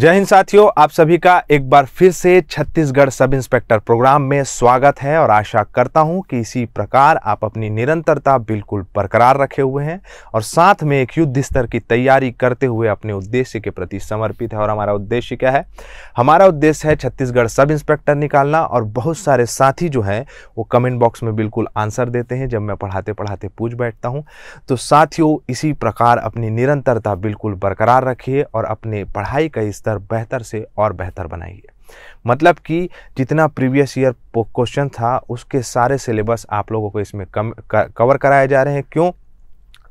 जय हिंद साथियों आप सभी का एक बार फिर से छत्तीसगढ़ सब इंस्पेक्टर प्रोग्राम में स्वागत है और आशा करता हूं कि इसी प्रकार आप अपनी निरंतरता बिल्कुल बरकरार रखे हुए हैं और साथ में एक युद्ध स्तर की तैयारी करते हुए अपने उद्देश्य के प्रति समर्पित है और हमारा उद्देश्य क्या है हमारा उद्देश्य है छत्तीसगढ़ सब इंस्पेक्टर निकालना और बहुत सारे साथी जो हैं वो कमेंट बॉक्स में बिल्कुल आंसर देते हैं जब मैं पढ़ाते पढ़ाते पूछ बैठता हूँ तो साथियों इसी प्रकार अपनी निरंतरता बिल्कुल बरकरार रखिए और अपने पढ़ाई का स्तर बेहतर बेहतर से और बेहतर बनाइए मतलब कि जितना प्रीवियस ईयर क्वेश्चन था उसके सारे सिलेबस आप लोगों को इसमें कम कवर कराए जा रहे हैं क्यों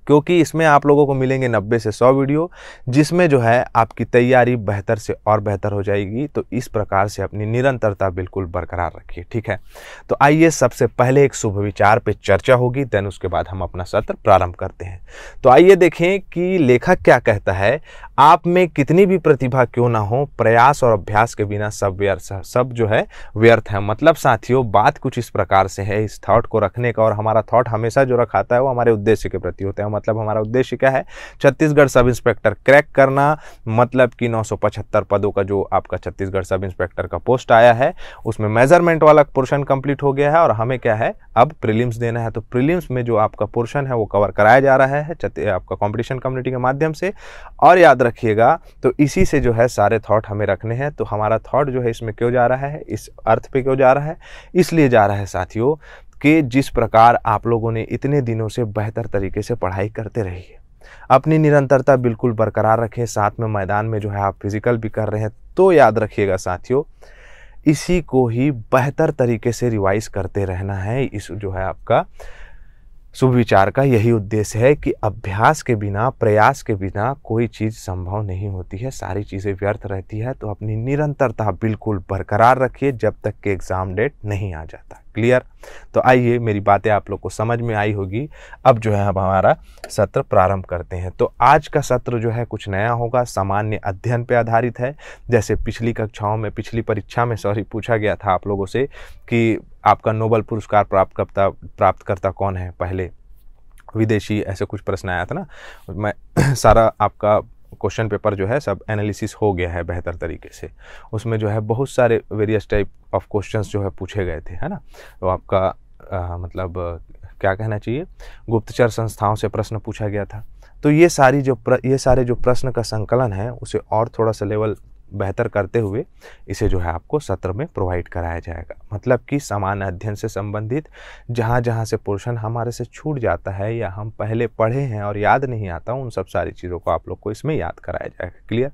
क्योंकि इसमें आप लोगों को मिलेंगे 90 से 100 वीडियो जिसमें जो है आपकी तैयारी बेहतर से और बेहतर हो जाएगी तो इस प्रकार से अपनी निरंतरता बिल्कुल बरकरार रखिए ठीक है तो आइए सबसे पहले एक शुभ विचार पे चर्चा होगी देन उसके बाद हम अपना सत्र प्रारंभ करते हैं तो आइए देखें कि लेखक क्या कहता है आप में कितनी भी प्रतिभा क्यों ना हो प्रयास और अभ्यास के बिना सब व्यर्थ है सब जो है व्यर्थ है मतलब साथियों बात कुछ इस प्रकार से है इस थॉट को रखने का और हमारा थॉट हमेशा जो रखाता है वो हमारे उद्देश्य के प्रति होता है मतलब हमारा उद्देश्य क्या है छत्तीसगढ़ सब इंस्पेक्टर क्रैक करना मतलब कि नौ पदों का जो आपका छत्तीसगढ़ सब इंस्पेक्टर का पोस्ट आया है उसमें मेजरमेंट वाला पोर्शन कंप्लीट हो गया है और हमें क्या है अब प्रिलिम्स देना है तो प्रिलिम्स में जो आपका पोर्शन है वो कवर कराया जा रहा है आपका कॉम्पिटिशन कम्युनिटी के माध्यम से और याद रखिएगा तो इसी से जो है सारे थॉट हमें रखने हैं तो हमारा थॉट जो है इसमें क्यों जा रहा है इस अर्थ पे क्यों जा रहा है इसलिए जा रहा है साथियों कि जिस प्रकार आप लोगों ने इतने दिनों से बेहतर तरीके से पढ़ाई करते रही है अपनी निरंतरता बिल्कुल बरकरार रखें साथ में मैदान में जो है आप फिजिकल भी कर रहे हैं तो याद रखिएगा साथियों इसी को ही बेहतर तरीके से रिवाइज करते रहना है इस जो है आपका शुभ विचार का यही उद्देश्य है कि अभ्यास के बिना प्रयास के बिना कोई चीज़ संभव नहीं होती है सारी चीज़ें व्यर्थ रहती है तो अपनी निरंतरता बिल्कुल बरकरार रखिए जब तक कि एग्ज़ाम डेट नहीं आ जाता क्लियर तो आइए मेरी बातें आप लोग को समझ में आई होगी अब जो है हम हमारा सत्र प्रारंभ करते हैं तो आज का सत्र जो है कुछ नया होगा सामान्य अध्ययन पर आधारित है जैसे पिछली कक्षाओं में पिछली परीक्षा में सॉरी पूछा गया था आप लोगों से कि आपका नोबल पुरस्कार प्राप्त करता प्राप्तकर्ता कौन है पहले विदेशी ऐसे कुछ प्रश्न आया था ना मैं सारा आपका क्वेश्चन पेपर जो है सब एनालिसिस हो गया है बेहतर तरीके से उसमें जो है बहुत सारे वेरियस टाइप ऑफ क्वेश्चन जो है पूछे गए थे है ना तो आपका आ, मतलब क्या कहना चाहिए गुप्तचर संस्थाओं से प्रश्न पूछा गया था तो ये सारी जो प्र, ये सारे जो प्रश्न का संकलन है उसे और थोड़ा सा लेवल बेहतर करते हुए इसे जो है आपको सत्र में प्रोवाइड कराया जाएगा मतलब कि सामान्य अध्ययन से संबंधित जहाँ जहाँ से पोर्शन हमारे से छूट जाता है या हम पहले पढ़े हैं और याद नहीं आता उन सब सारी चीज़ों को आप लोग को इसमें याद कराया जाएगा क्लियर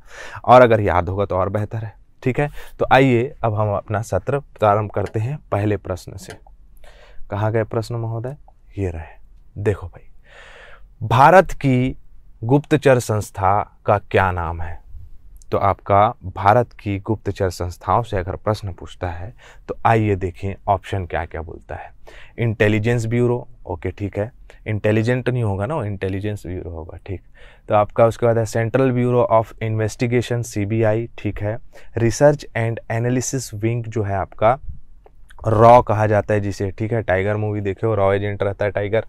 और अगर याद होगा तो और बेहतर है ठीक है तो आइए अब हम अपना सत्र प्रारंभ करते हैं पहले प्रश्न से कहाँ गए प्रश्न महोदय ये रहे देखो भाई भारत की गुप्तचर संस्था का क्या नाम है तो आपका भारत की गुप्तचर संस्थाओं से अगर प्रश्न पूछता है तो आइए देखें ऑप्शन क्या क्या बोलता है इंटेलिजेंस ब्यूरो ओके ठीक है इंटेलिजेंट नहीं होगा ना इंटेलिजेंस ब्यूरो होगा ठीक तो आपका उसके बाद है Central Bureau of Investigation CBI ठीक है रिसर्च एंड एनालिसिस विंग जो है आपका रॉ कहा जाता है जिसे ठीक है टाइगर मूवी देखे हो रॉ एजेंट रहता है टाइगर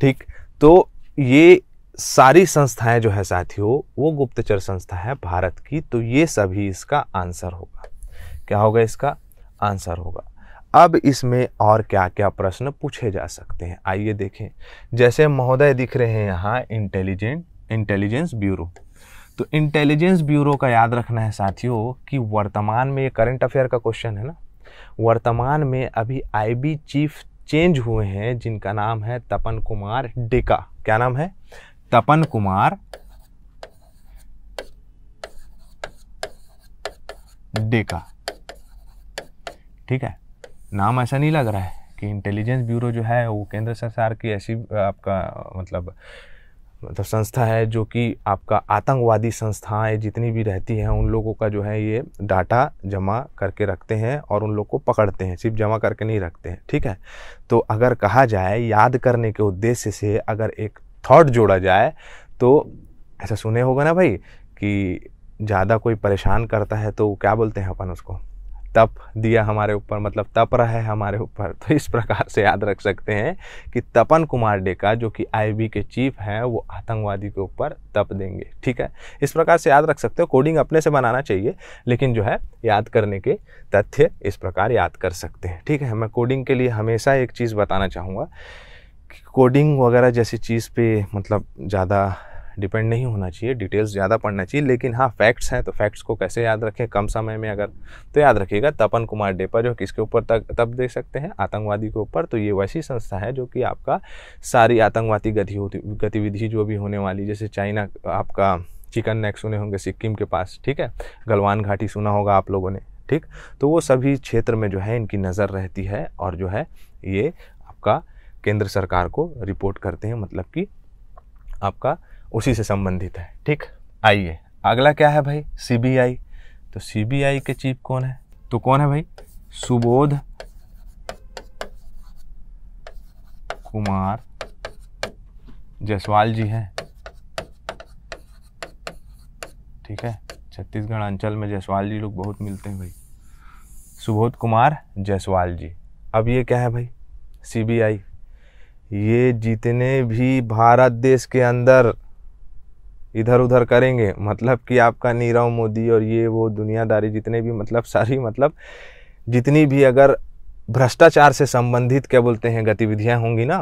ठीक तो ये सारी संस्थाएं जो है साथियों वो गुप्तचर संस्था है भारत की तो ये सभी इसका आंसर होगा क्या होगा इसका आंसर होगा अब इसमें और क्या क्या प्रश्न पूछे जा सकते हैं आइए देखें जैसे महोदय दिख रहे हैं यहाँ इंटेलिजेंट इंटेलिजेंस ब्यूरो तो इंटेलिजेंस ब्यूरो का याद रखना है साथियों कि वर्तमान में ये करंट अफेयर का क्वेश्चन है ना वर्तमान में अभी आईबी चीफ चेंज हुए हैं जिनका नाम है तपन कुमार डेका क्या नाम है तपन कुमार डेका ठीक है नाम ऐसा नहीं लग रहा है कि इंटेलिजेंस ब्यूरो जो है वो केंद्र सरकार की ऐसी आपका मतलब मतलब संस्था है जो कि आपका आतंकवादी संस्थाएं जितनी भी रहती हैं उन लोगों का जो है ये डाटा जमा करके रखते हैं और उन लोग को पकड़ते हैं सिर्फ जमा करके नहीं रखते हैं ठीक है तो अगर कहा जाए याद करने के उद्देश्य से अगर एक थॉट जोड़ा जाए तो ऐसा सुने होगा ना भाई कि ज़्यादा कोई परेशान करता है तो क्या बोलते हैं अपन उसको तप दिया हमारे ऊपर मतलब तप रहा है हमारे ऊपर तो इस प्रकार से याद रख सकते हैं कि तपन कुमार डेका जो कि आईबी के चीफ हैं वो आतंकवादी के ऊपर तप देंगे ठीक है इस प्रकार से याद रख सकते हो कोडिंग अपने से बनाना चाहिए लेकिन जो है याद करने के तथ्य इस प्रकार याद कर सकते हैं ठीक है मैं कोडिंग के लिए हमेशा एक चीज़ बताना चाहूँगा कोडिंग वगैरह जैसी चीज़ पे मतलब ज़्यादा डिपेंड नहीं होना चाहिए डिटेल्स ज़्यादा पढ़ना चाहिए लेकिन हाँ फैक्ट्स हैं तो फैक्ट्स को कैसे याद रखें कम समय में अगर तो याद रखिएगा तपन कुमार डेपा जो किसके ऊपर तक तब देख सकते हैं आतंकवादी के ऊपर तो ये वैसी संस्था है जो कि आपका सारी आतंकवादी गतिविधि जो भी होने वाली जैसे चाइना आपका चिकन नेक सुने होंगे सिक्किम के पास ठीक है गलवान घाटी सुना होगा आप लोगों ने ठीक तो वो सभी क्षेत्र में जो है इनकी नज़र रहती है और जो है ये आपका केंद्र सरकार को रिपोर्ट करते हैं मतलब कि आपका उसी से संबंधित है ठीक आइए अगला क्या है भाई सीबीआई तो सीबीआई के चीफ कौन है तो कौन है भाई सुबोध कुमार जायसवाल जी हैं ठीक है छत्तीसगढ़ अंचल में जायसवाल जी लोग बहुत मिलते हैं भाई सुबोध कुमार जायसवाल जी अब ये क्या है भाई सीबीआई ये जितने भी भारत देश के अंदर इधर उधर करेंगे मतलब कि आपका नीरव मोदी और ये वो दुनियादारी जितने भी मतलब सारी मतलब जितनी भी अगर भ्रष्टाचार से संबंधित क्या बोलते हैं गतिविधियां होंगी ना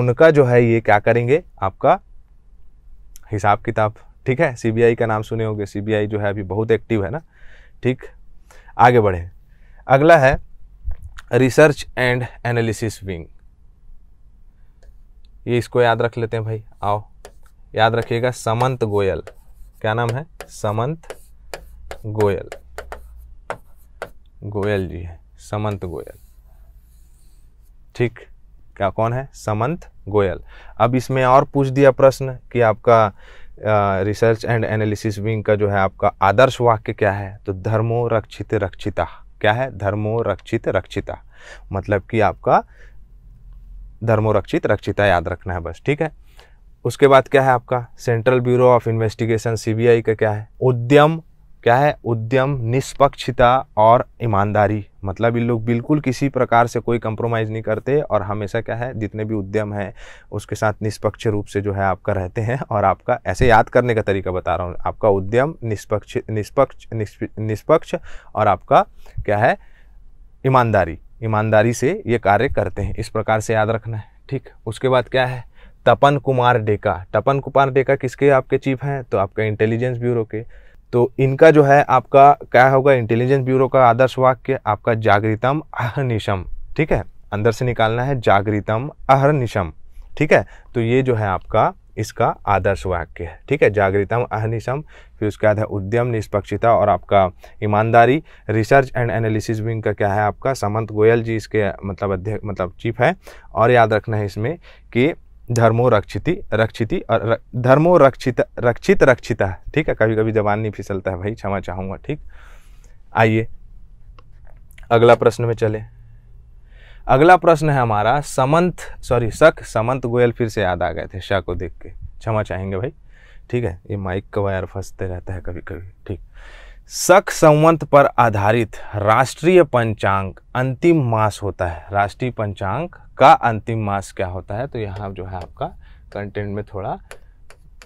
उनका जो है ये क्या करेंगे आपका हिसाब किताब ठीक है सीबीआई का नाम सुने होंगे सीबीआई जो है अभी बहुत एक्टिव है ना ठीक आगे बढ़े अगला है रिसर्च एंड एनालिसिस विंग ये इसको याद रख लेते हैं भाई आओ याद रखिएगा समंत गोयल क्या नाम है समंत गोयल गोयल जी है समंत गोयल ठीक क्या कौन है समंत गोयल अब इसमें और पूछ दिया प्रश्न कि आपका रिसर्च एंड एनालिसिस विंग का जो है आपका आदर्श वाक्य क्या है तो धर्मो रक्षित रक्षिता क्या है धर्मो रक्षित रक्षिता मतलब कि आपका धर्मो रक्षित रक्षिता याद रखना है बस ठीक है उसके बाद क्या है आपका Central Bureau of Investigation C का क्या है उद्यम क्या है उद्यम निष्पक्षता और ईमानदारी मतलब इन लोग बिल्कुल किसी प्रकार से कोई कंप्रोमाइज़ नहीं करते और हमेशा क्या है जितने भी उद्यम हैं उसके साथ निष्पक्ष रूप से जो है आपका रहते हैं और आपका ऐसे याद करने का तरीका बता रहा हूँ आपका उद्यम निष्पक्ष निष्पक्ष निष्पक्ष और आपका क्या है ईमानदारी ईमानदारी से ये कार्य करते हैं इस प्रकार से याद रखना है ठीक उसके बाद क्या है तपन कुमार डेका तपन कुमार डेका किसके आपके चीफ हैं तो आपके इंटेलिजेंस ब्यूरो के तो इनका जो है आपका क्या होगा इंटेलिजेंस ब्यूरो का आदर्श वाक्य आपका जागृतम अहनिशम ठीक है अंदर से निकालना है जागृतम अहनिशम ठीक है तो ये जो है आपका इसका आदर्श वाक्य है ठीक है जागृतम अहनिशम फिर उसके बाद है उद्यम निष्पक्षता और आपका ईमानदारी रिसर्च एंड एनालिसिस विंग का क्या है आपका समंत गोयल जी इसके मतलब अध्यक्ष मतलब चीफ है और याद रखना है इसमें कि धर्मो रक्षिति रक्षिति और र, धर्मो रक्षित रक्षित रक्षिता ठीक है कभी कभी जबान नहीं फिसलता है भाई क्षमा चाहूँगा ठीक आइए अगला प्रश्न में चले अगला प्रश्न है हमारा समंत सॉरी शक समंत गोयल फिर से याद आ गए थे शाह को देख के क्षमा चाहेंगे भाई ठीक है ये माइक का वायर फंसते रहता है कभी कभी ठीक शक संवंत पर आधारित राष्ट्रीय पंचांग अंतिम मास होता है राष्ट्रीय पंचांग का अंतिम मास क्या होता है तो यहाँ जो है आपका कंटेंट में थोड़ा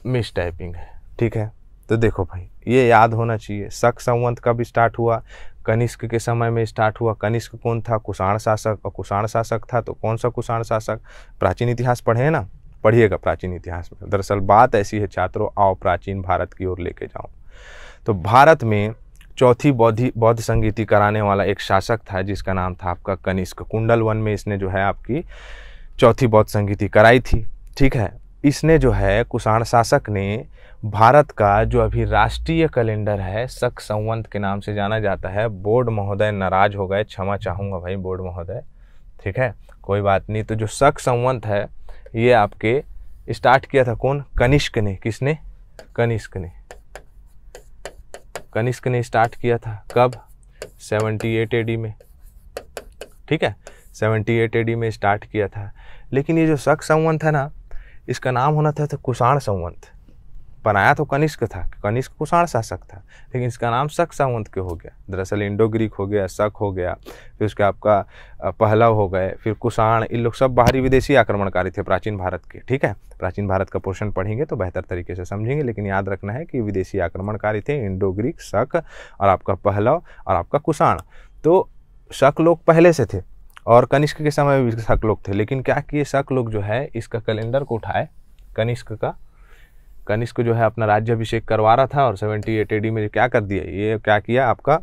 मिस टाइपिंग है ठीक है तो देखो भाई ये याद होना चाहिए शक संवंत कब स्टार्ट हुआ कनिष्क के समय में स्टार्ट हुआ कनिष्क कौन था कुषाण शासक और कुषाण शासक था तो कौन सा कुषाण शासक प्राचीन इतिहास पढ़े ना पढ़िएगा प्राचीन इतिहास में दरअसल बात ऐसी है छात्रों आओ प्राचीन भारत की ओर लेके जाओ तो भारत में चौथी बौद्धि बौद्ध संगीति कराने वाला एक शासक था जिसका नाम था आपका कनिष्क कुंडल वन में इसने जो है आपकी चौथी बौद्ध संगीति कराई थी ठीक है इसने जो है कुषाण शासक ने भारत का जो अभी राष्ट्रीय कैलेंडर है सक संवंत के नाम से जाना जाता है बोर्ड महोदय नाराज हो गए क्षमा चाहूँगा भाई बोर्ड महोदय ठीक है कोई बात नहीं तो जो सक संवंत है ये आपके स्टार्ट किया था कौन कनिष्क ने किसने कनिष्क ने कनिष्क ने स्टार्ट किया था कब 78 एट में ठीक है 78 एट में स्टार्ट किया था लेकिन ये जो सख संवंत है ना इसका नाम होना था, था कुषाण संवंत बनाया तो कनिष्क था कनिष्क कुषाण शासक था लेकिन इसका नाम शक सावंत के हो गया दरअसल इंडो ग्रीक हो गया शक हो गया फिर उसके आपका पहलव हो गए फिर कुषाण इन लोग सब बाहरी विदेशी आक्रमणकारी थे प्राचीन भारत के ठीक है प्राचीन भारत का पोर्शन पढ़ेंगे तो बेहतर तरीके से समझेंगे लेकिन याद रखना है कि विदेशी आक्रमणकारी थे इंडो ग्रीक शक और आपका पहलव और आपका कुषाण तो शक लोग पहले से थे और कनिष्क के समय भी शक लोग थे लेकिन क्या किए शक लोग जो है इसका कैलेंडर को उठाए कनिष्क का कनिष्क जो है अपना अभिषेक करवा रहा था और सेवेंटी एट एडी में क्या कर दिया ये क्या किया आपका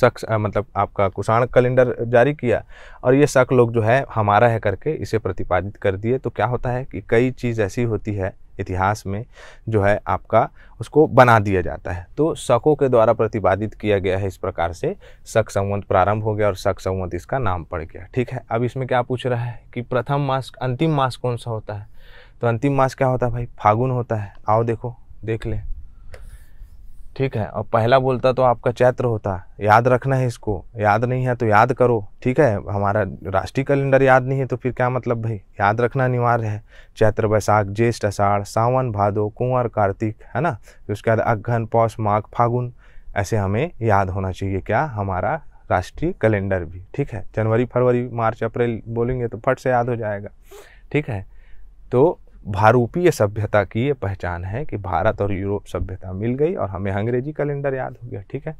शख्स मतलब आपका कुषाण कैलेंडर जारी किया और ये शक लोग जो है हमारा है करके इसे प्रतिपादित कर दिए तो क्या होता है कि कई चीज़ ऐसी होती है इतिहास में जो है आपका उसको बना दिया जाता है तो शकों के द्वारा प्रतिपादित किया गया है इस प्रकार से शक संवंत प्रारंभ हो गया और शक संवंत इसका नाम पड़ गया ठीक है अब इसमें क्या पूछ रहा है कि प्रथम मास अंतिम मास कौन सा होता है तो अंतिम मास क्या होता है भाई फागुन होता है आओ देखो देख लें ठीक है और पहला बोलता तो आपका चैत्र होता याद रखना है इसको याद नहीं है तो याद करो ठीक है हमारा राष्ट्रीय कैलेंडर याद नहीं है तो फिर क्या मतलब भाई याद रखना अनिवार्य है चैत्र बैसाख ज्येष्ठ आषाढ़ सावन भादो कुंवर कार्तिक है ना फिर उसके बाद अघन पौष माघ फागुन ऐसे हमें याद होना चाहिए क्या हमारा राष्ट्रीय कैलेंडर भी ठीक है जनवरी फरवरी मार्च अप्रैल बोलेंगे तो फट से याद हो जाएगा ठीक है तो भारूपीय सभ्यता की ये पहचान है कि भारत और यूरोप सभ्यता मिल गई और हमें अंग्रेजी कैलेंडर याद हो गया ठीक है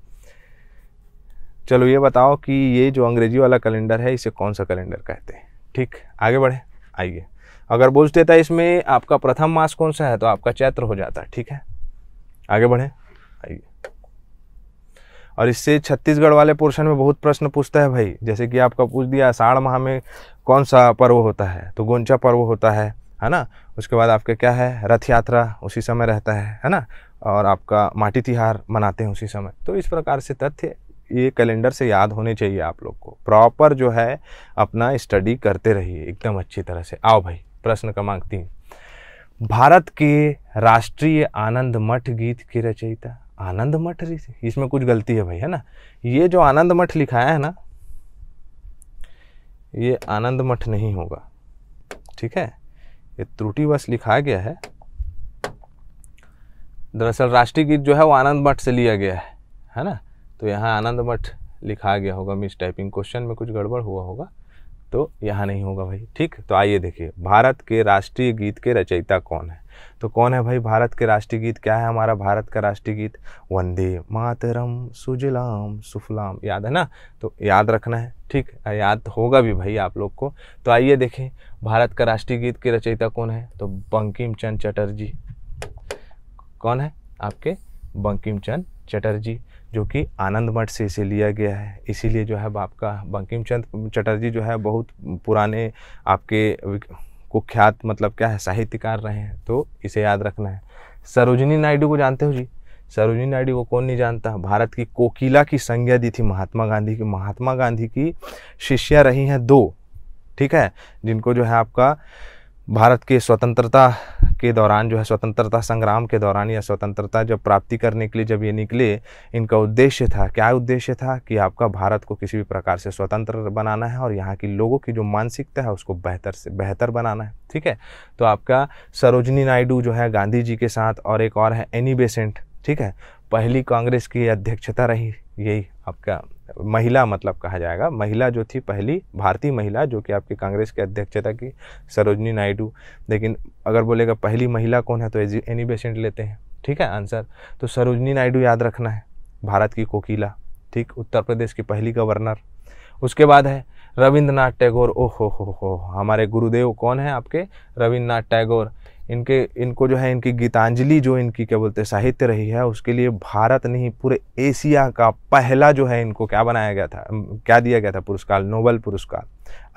चलो ये बताओ कि ये जो अंग्रेजी वाला कैलेंडर है इसे कौन सा कैलेंडर कहते हैं ठीक आगे बढ़े आइए अगर बोझ देता इसमें आपका प्रथम मास कौन सा है तो आपका चैत्र हो जाता है ठीक है आगे बढ़े आइए और इससे छत्तीसगढ़ वाले पोर्शन में बहुत प्रश्न पूछता है भाई जैसे कि आपका पूछ दिया आषाढ़ माह में कौन सा पर्व होता है तो गोंचा पर्व होता है है ना उसके बाद आपके क्या है रथ यात्रा उसी समय रहता है है ना और आपका माटी तिहार मनाते हैं उसी समय तो इस प्रकार से तथ्य ये कैलेंडर से याद होने चाहिए आप लोग को प्रॉपर जो है अपना स्टडी करते रहिए एकदम अच्छी तरह से आओ भाई प्रश्न क्रमांक तीन भारत के राष्ट्रीय आनंद मठ गीत की रचयिता आनंद मठ इसमें कुछ गलती है भाई है ना ये जो आनंद मठ लिखाया है ना ये आनंद मठ नहीं होगा ठीक है ये त्रुटिवश लिखा गया है दरअसल राष्ट्रीय गीत जो है वो आनंद मठ से लिया गया है है ना तो यहाँ आनंद मठ लिखा गया होगा मिस टाइपिंग क्वेश्चन में कुछ गड़बड़ हुआ होगा तो यहाँ नहीं होगा भाई ठीक तो आइए देखिए भारत के राष्ट्रीय गीत के रचयिता कौन है तो कौन है भाई भारत के राष्ट्रीय गीत क्या है हमारा भारत का राष्ट्रीय गीत वंदे मातरम सुजलाम सुफलाम याद है ना तो याद रखना है ठीक याद होगा भी भाई आप लोग को तो आइए देखें भारत का राष्ट्रीय गीत की रचयिता कौन है तो बंकिम चंद चटर्जी कौन है आपके बंकिम चंद चटर्जी जो कि आनंद मठ से इसे लिया गया है इसीलिए जो है आपका बंकिम चंद चटर्जी जो है बहुत पुराने आपके कुख्यात मतलब क्या है साहित्यकार रहे हैं तो इसे याद रखना है सरोजनी नायडू को जानते हो जी सरोजनी नायडू को कौन नहीं जानता भारत की कोकिला की संज्ञा दी थी महात्मा गांधी की महात्मा गांधी की शिष्या रही हैं दो ठीक है जिनको जो है आपका भारत के स्वतंत्रता के दौरान जो है स्वतंत्रता संग्राम के दौरान या स्वतंत्रता जब प्राप्ति करने के लिए जब ये निकले इनका उद्देश्य था क्या उद्देश्य था कि आपका भारत को किसी भी प्रकार से स्वतंत्र बनाना है और यहाँ के लोगों की जो मानसिकता है उसको बेहतर से बेहतर बनाना है ठीक है तो आपका सरोजनी नायडू जो है गांधी जी के साथ और एक और है एनी बेसेंट ठीक है पहली कांग्रेस की अध्यक्षता रही यही आपका महिला मतलब कहा जाएगा महिला जो थी पहली भारतीय महिला जो कि आपकी कांग्रेस के अध्यक्षता की सरोजनी नायडू लेकिन अगर बोलेगा पहली महिला कौन है तो एनी बेसेंट लेते हैं ठीक है आंसर तो सरोजनी नायडू याद रखना है भारत की कोकिला ठीक उत्तर प्रदेश की पहली गवर्नर उसके बाद है रविंद्रनाथ टैगोर ओहो हो हो हमारे गुरुदेव कौन है आपके रविंद्रनाथ टैगोर इनके इनको जो है इनकी गीतांजलि जो इनकी क्या बोलते हैं साहित्य रही है उसके लिए भारत नहीं पूरे एशिया का पहला जो है इनको क्या बनाया गया था क्या दिया गया था पुरस्कार नोबल पुरस्कार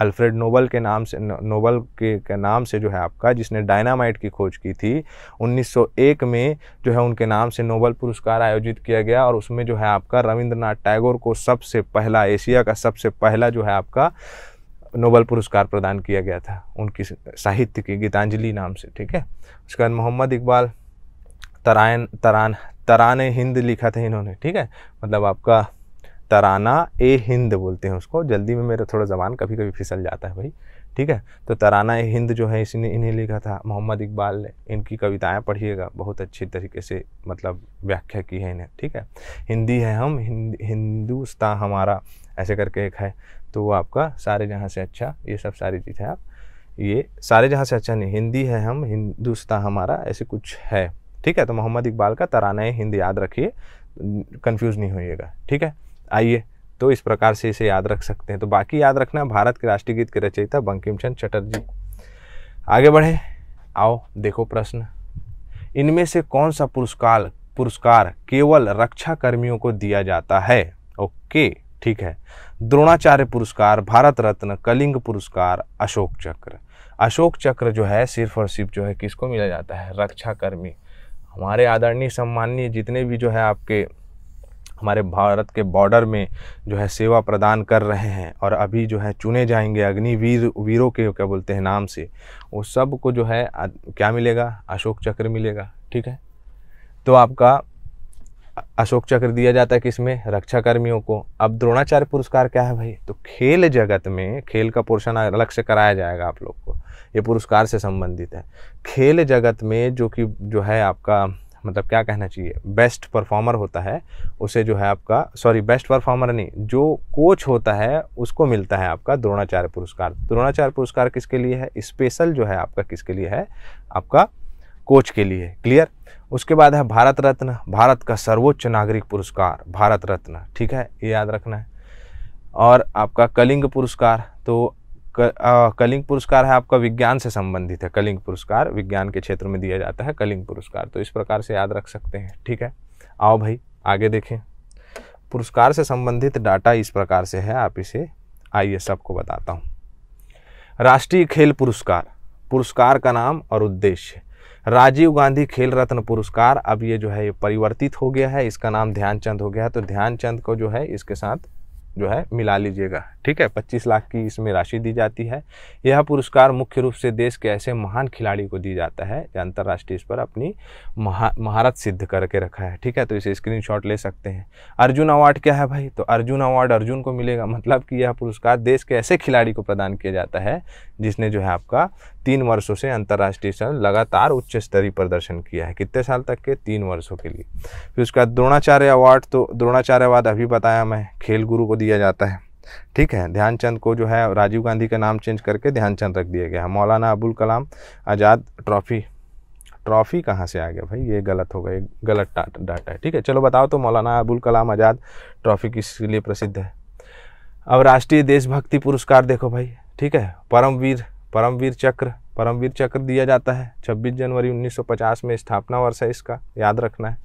अल्फ्रेड नोबल के नाम से नोबल के, के नाम से जो है आपका जिसने डायनामाइट की खोज की थी 1901 में जो है उनके नाम से नोबल पुरस्कार आयोजित किया गया और उसमें जो है आपका रविंद्रनाथ टैगोर को सबसे पहला एशिया का सबसे पहला जो है आपका नोबल पुरस्कार प्रदान किया गया था उनकी साहित्य की गीतांजलि नाम से ठीक है उसके बाद मोहम्मद इकबाल तरायन तरान तरान हिंद लिखा था इन्होंने ठीक है मतलब आपका तराना ए हिंद बोलते हैं उसको जल्दी में मेरा थोड़ा जबान कभी कभी फिसल जाता है भाई ठीक है तो तराना ए हिंद जो है इसने इन्हें लिखा था मोहम्मद इकबाल ने इनकी कविताएं पढ़िएगा बहुत अच्छी तरीके से मतलब व्याख्या की है इन्हें ठीक है हिंदी है हम हिंद, हिंदुस्तान हमारा ऐसे करके एक है तो वो आपका सारे जहाँ से अच्छा ये सब सारी चीज़ें आप ये सारे जहाँ से अच्छा नहीं हिंदी है हम हिंदुस्तान हमारा ऐसे कुछ है ठीक है तो मोहम्मद इकबाल का तराना हिंद याद रखिए कन्फ्यूज़ नहीं होइएगा ठीक है आइए तो इस प्रकार से इसे याद रख सकते हैं तो बाकी याद रखना भारत के राष्ट्रीय गीत के रचयिता बंकिम चंद चटर्जी आगे बढ़े आओ देखो प्रश्न इनमें से कौन सा पुरस्कार पुरस्कार केवल रक्षा कर्मियों को दिया जाता है ओके ठीक है द्रोणाचार्य पुरस्कार भारत रत्न कलिंग पुरस्कार अशोक चक्र अशोक चक्र जो है सिर्फ और सिर्फ जो है किसको मिला जाता है रक्षाकर्मी हमारे आदरणीय सम्माननीय जितने भी जो है आपके हमारे भारत के बॉर्डर में जो है सेवा प्रदान कर रहे हैं और अभी जो है चुने जाएंगे अग्निवीर वीरों के क्या बोलते हैं नाम से वो सब को जो है क्या मिलेगा अशोक चक्र मिलेगा ठीक है तो आपका अशोक चक्र दिया जाता है किसमें रक्षा कर्मियों को अब द्रोणाचार्य पुरस्कार क्या है भाई तो खेल जगत में खेल का पोर्शन अलग से कराया जाएगा आप लोग को ये पुरस्कार से संबंधित है खेल जगत में जो कि जो है आपका मतलब क्या कहना चाहिए बेस्ट परफॉर्मर होता है उसे जो है आपका सॉरी बेस्ट परफॉर्मर नहीं जो कोच होता है उसको मिलता है आपका द्रोणाचार्य पुरस्कार द्रोणाचार्य पुरस्कार किसके लिए है स्पेशल जो है आपका किसके लिए है आपका कोच के लिए क्लियर उसके बाद है भारत रत्न भारत का सर्वोच्च नागरिक पुरस्कार भारत रत्न ठीक है ये याद रखना है और आपका कलिंग पुरस्कार तो क, आ, कलिंग पुरस्कार है आपका विज्ञान से संबंधित है कलिंग पुरस्कार विज्ञान के क्षेत्र में दिया जाता है कलिंग पुरस्कार तो इस प्रकार से याद रख सकते हैं ठीक है आओ भाई आगे देखें पुरस्कार से संबंधित डाटा इस प्रकार से है आप इसे आइए सबको बताता हूँ राष्ट्रीय खेल पुरस्कार पुरस्कार का नाम और उद्देश्य राजीव गांधी खेल रत्न पुरस्कार अब ये जो है ये परिवर्तित हो गया है इसका नाम ध्यानचंद हो गया है तो ध्यानचंद को जो है इसके साथ जो है मिला लीजिएगा ठीक है 25 लाख की इसमें राशि दी जाती है यह पुरस्कार मुख्य रूप से देश के ऐसे महान खिलाड़ी को दी जाता है जो अंतर्राष्ट्रीय स्तर अपनी महा महारत सिद्ध करके रखा है ठीक है तो इसे शॉट ले सकते हैं अर्जुन अवार्ड क्या है भाई तो अर्जुन अवार्ड अर्जुन को मिलेगा मतलब कि यह पुरस्कार देश के ऐसे खिलाड़ी को प्रदान किया जाता है जिसने जो है आपका तीन वर्षों से अंतर्राष्ट्रीय स्तर लगातार उच्च स्तरीय प्रदर्शन किया है कितने साल तक के तीन वर्षों के लिए फिर उसके बाद द्रोणाचार्य अवार्ड तो द्रोणाचार्य अवार्ड अभी बताया मैं खेल गुरु को दिया जाता है ठीक है ध्यानचंद को जो है राजीव गांधी का नाम चेंज करके ध्यानचंद रख दिया गया है मौलाना अबुल कलाम आज़ाद ट्रॉफी ट्रॉफ़ी कहाँ से आ गया भाई ये गलत हो गए गलत डाटा है ठीक है चलो बताओ तो मौलाना अबुल कलाम आज़ाद ट्रॉफ़ी किस लिए प्रसिद्ध है अब राष्ट्रीय देशभक्ति पुरस्कार देखो भाई ठीक है परमवीर परमवीर चक्र परमवीर चक्र दिया जाता है 26 जनवरी 1950 में स्थापना वर्ष है इसका याद रखना है